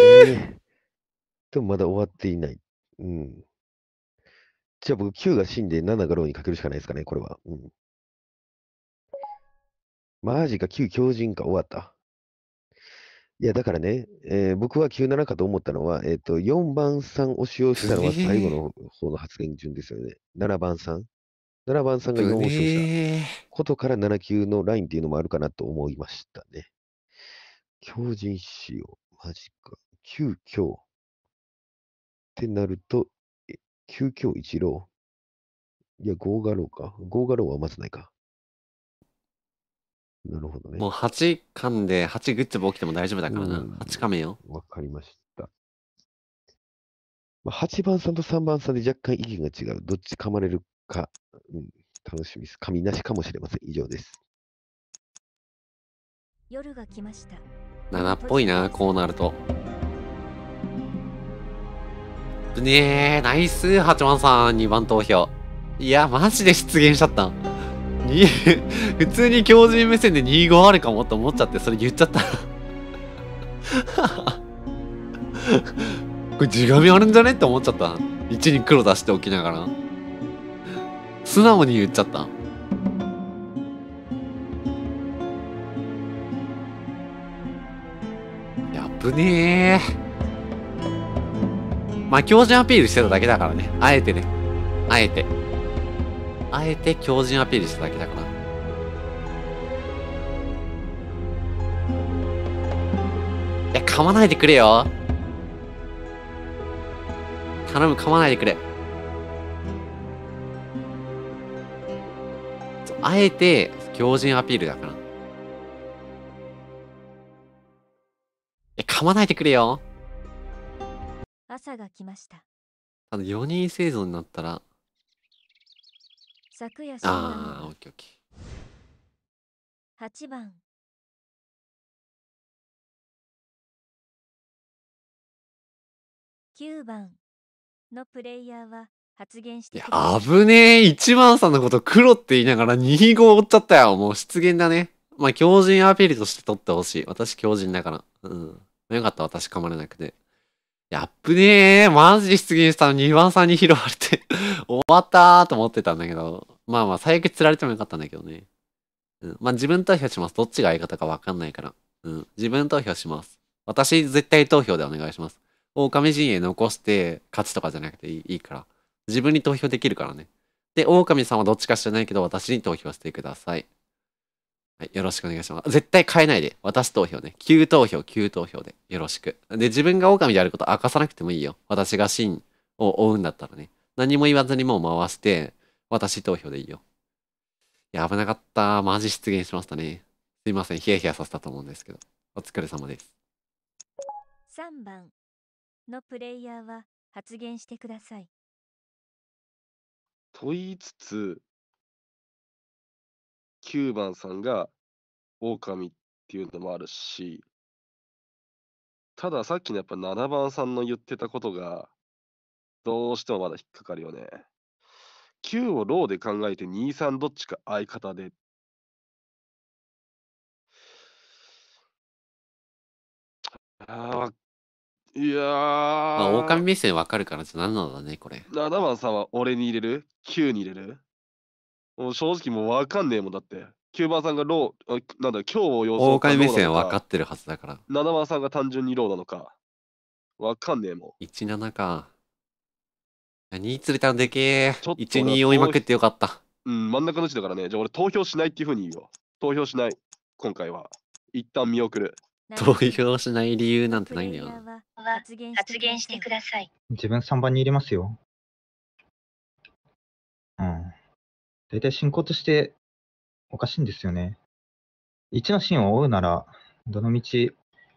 ええー、でもまだ終わっていないうんじゃあ僕9が死んで7がローにかけるしかないですかねこれはうんマジか9強靭か終わったいや、だからね、えー、僕は97かと思ったのは、えっ、ー、と、4番さん推しをしたのは最後の方の発言順ですよね。7番さん。7番さんが4勝したことから7級のラインっていうのもあるかなと思いましたね。強人仕様。マジか。急遽。ってなると、急遽一郎。いや、5ーガロか。5ーガロはまずないか。なるほどね。もう8噛んで、8グッズボ起きても大丈夫だからな。うん、8噛めよ。わかりました。まあ、8番さんと3番さんで若干意見が違う。どっち噛まれるか、うん、楽しみです。神なしかもしれません。以上です。夜が来ました。7っぽいな、こうなると。ねえ、ナイス、八番さん、2番投票。いや、マジで出現しちゃった。普通に狂人目線で25あるかもって思っちゃって、それ言っちゃった。これ、地紙あるんじゃねって思っちゃった。1に黒出しておきながら。素直に言っちゃったやぶねえ。まあ強靭アピールしてただけだからねあえてねあえてあえて強靭アピールしただけだからいや噛まないでくれよ頼む噛まないでくれあえて強靭アピールだから。え、噛まないでくれよ。朝が来ました。あの、4人生存になったら。昨夜ああ、オッケーオッケー。8番。9番のプレイヤーは発言していや危ねえ一番さんのこと黒って言いながら2号追っちゃったよもう失言だねまあ強靭アピールとして取ってほしい私強靭だからうんよかった私噛まれなくてやっぶねえマジで失言したの2番さんに拾われて 終わったーと思ってたんだけどまあまあ最悪釣られてもよかったんだけどねうん、まあ自分投票します。どっちが相方かわかんないから。うん。自分投票します。私絶対投票でお願いします。狼陣営残して勝ちとかじゃなくていいいいから。自分に投票できるからね。で、狼さんはどっちか知らないけど、私に投票してください。はい、よろしくお願いします。絶対変えないで。私投票ね。急投票、急投票で。よろしく。で、自分が狼であること明かさなくてもいいよ。私が真を追うんだったらね。何も言わずにもう回して、私投票でいいよ。いや、危なかった。マジ失言しましたね。すいません。ヒヤヒヤさせたと思うんですけど。お疲れ様です。3番のプレイヤーは発言してください。と言いつつ、9番さんが狼っていうのもあるし、たださっきのやっぱ7番さんの言ってたことが、どうしてもまだ引っかかるよね。9をローで考えて2、3どっちか相方で。ああ、いやー。まあ、狼目線わかるからじゃ何なんだね、これ。7番さんは俺に入れる ?9 に入れるもう正直もうわかんねえもんだって。9番さんがロー、なんだ、今日を予想狼目線は分かってるはずだから。7番さんが単純にローなのか。わかんねえもん。17か。何釣れたんでけえ。12追いまくってよかった。うん、真ん中の位置だからね。じゃあ俺投票しないっていうふうに言うよ。投票しない。今回は。一旦見送る。投票しない理由なんてないんだよ発言してください。自分3番に入れますよ。うん。大体進行としておかしいんですよね。1のシーンを追うなら、どの道、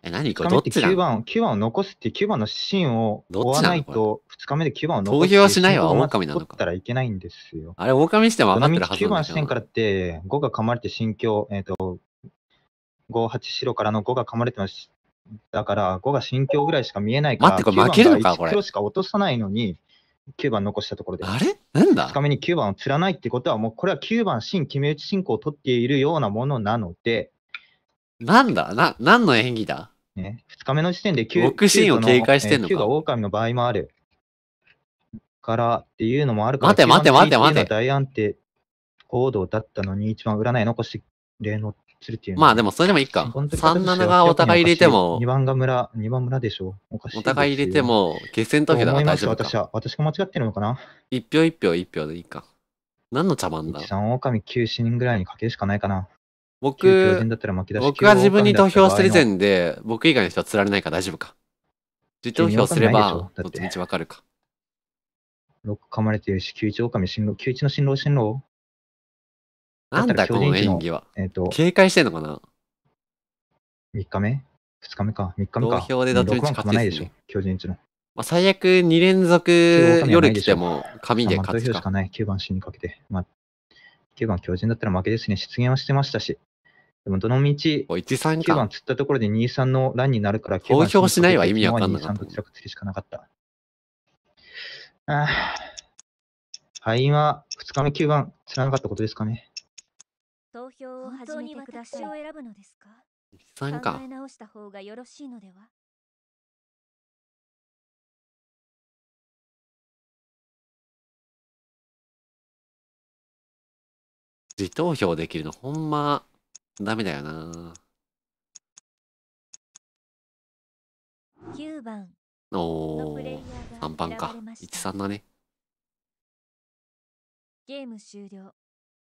え、何これどっちだ ?9 番、9番を残すって9番のシーンを追わないと、2日目で9番を残す。投票しないは狼なのか。ったらいけないんですよ。あれ、狼しても分かってるはずなんだけど。9番視点からって、5が噛まれて心境、えっ、ー、と、五八白からの五が噛まれてます。だから、五が心境ぐらいしか見えないから、待って、これ負けるのか、これ。しか落とさないのに、9番残したところで。あれなんだ ?2 日目に9番を釣らないってことは、もうこれは9番新決め打ち進行を取っているようなものなので。なんだな、何の演技だね、2日目の時点で 9, 6を警戒してんのか。9が狼の場合もある。からっていうのもあるから、待て待て待て待て。大安定行動だったのに、一番占い残してれのつるっていう。まあでもそれでもいいか。37がお互い入れても。2番が村、二番村でしょ。おかしい。お互い入れても、決戦投票だから大丈夫私は。私が間違ってるのかな ?1 票1票1票でいいか。何の茶番だ ?3 狼九死人ぐらいにかけるしかないかな。僕、僕は自分に投票する前で、僕以外の人は釣られないから大丈夫か。自投票すれば、どっちみちわかるか。6噛まれてるし、9一狼進路、9一の新郎新郎なんだこの演技は。えっ、ー、と、警戒してんのかな ?3 日目 ?2 日目か。3日目か。投票で打点打ち勝ち、ね、でしょ。巨人一の。まあ、最悪2連続夜来ても紙で勝つか。まあ、しかない。9番死にかけて。まあ、9番巨人だったら負けですね。失言はしてましたし。でもどの道、9番釣ったところで23のランになるから投票しないは意味わかんなかった。2つけしかなかった。ああ。敗因は2日目9番釣らなかったことですかね。投票を始めてください。私を選ぶのですか考え直した方がよろしいのでは自投票できるのほんまダメだよな九番おー3番か13だねゲーム終了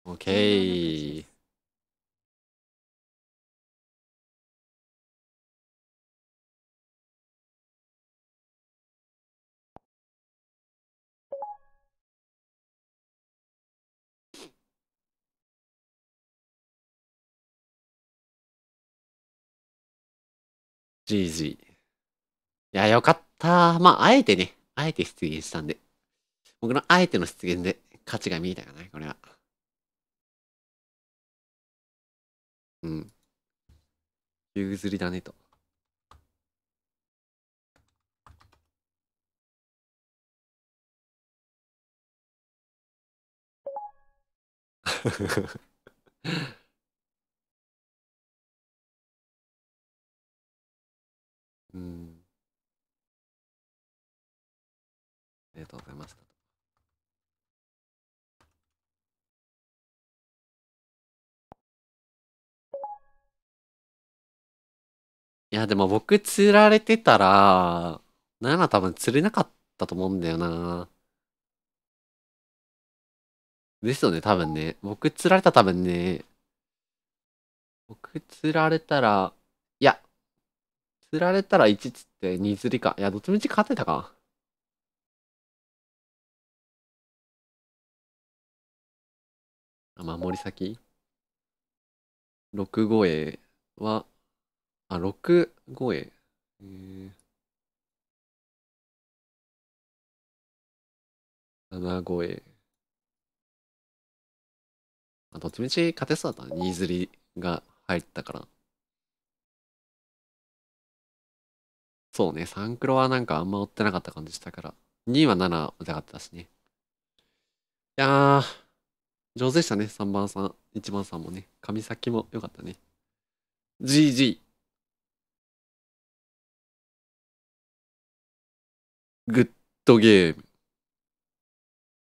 OK GG。いや、よかった。まあ、あえてね、あえて出現したんで。僕のあえての出現で価値が見えたかな、これは。うん。夕釣りだねと。うん。ありがとうございました。いや、でも僕釣られてたら、なんら多分釣れなかったと思うんだよな。ですよね、多分ね。僕釣られたら多分ね、僕釣られたら、釣られたら1釣って2釣りか。いや、どっちみち勝てたか。守り先 ?6 五衛は、あ、6五衛。えー、7五衛。あ、どっちみち勝てそうだったね。2釣りが入ったから。そうね、サンクロはなんかあんま追ってなかった感じしたから。2は7追たかったしね。いやー、上手でしたね、3番さん、1番さんもね。神先も良かったね。GG。グッドゲーム。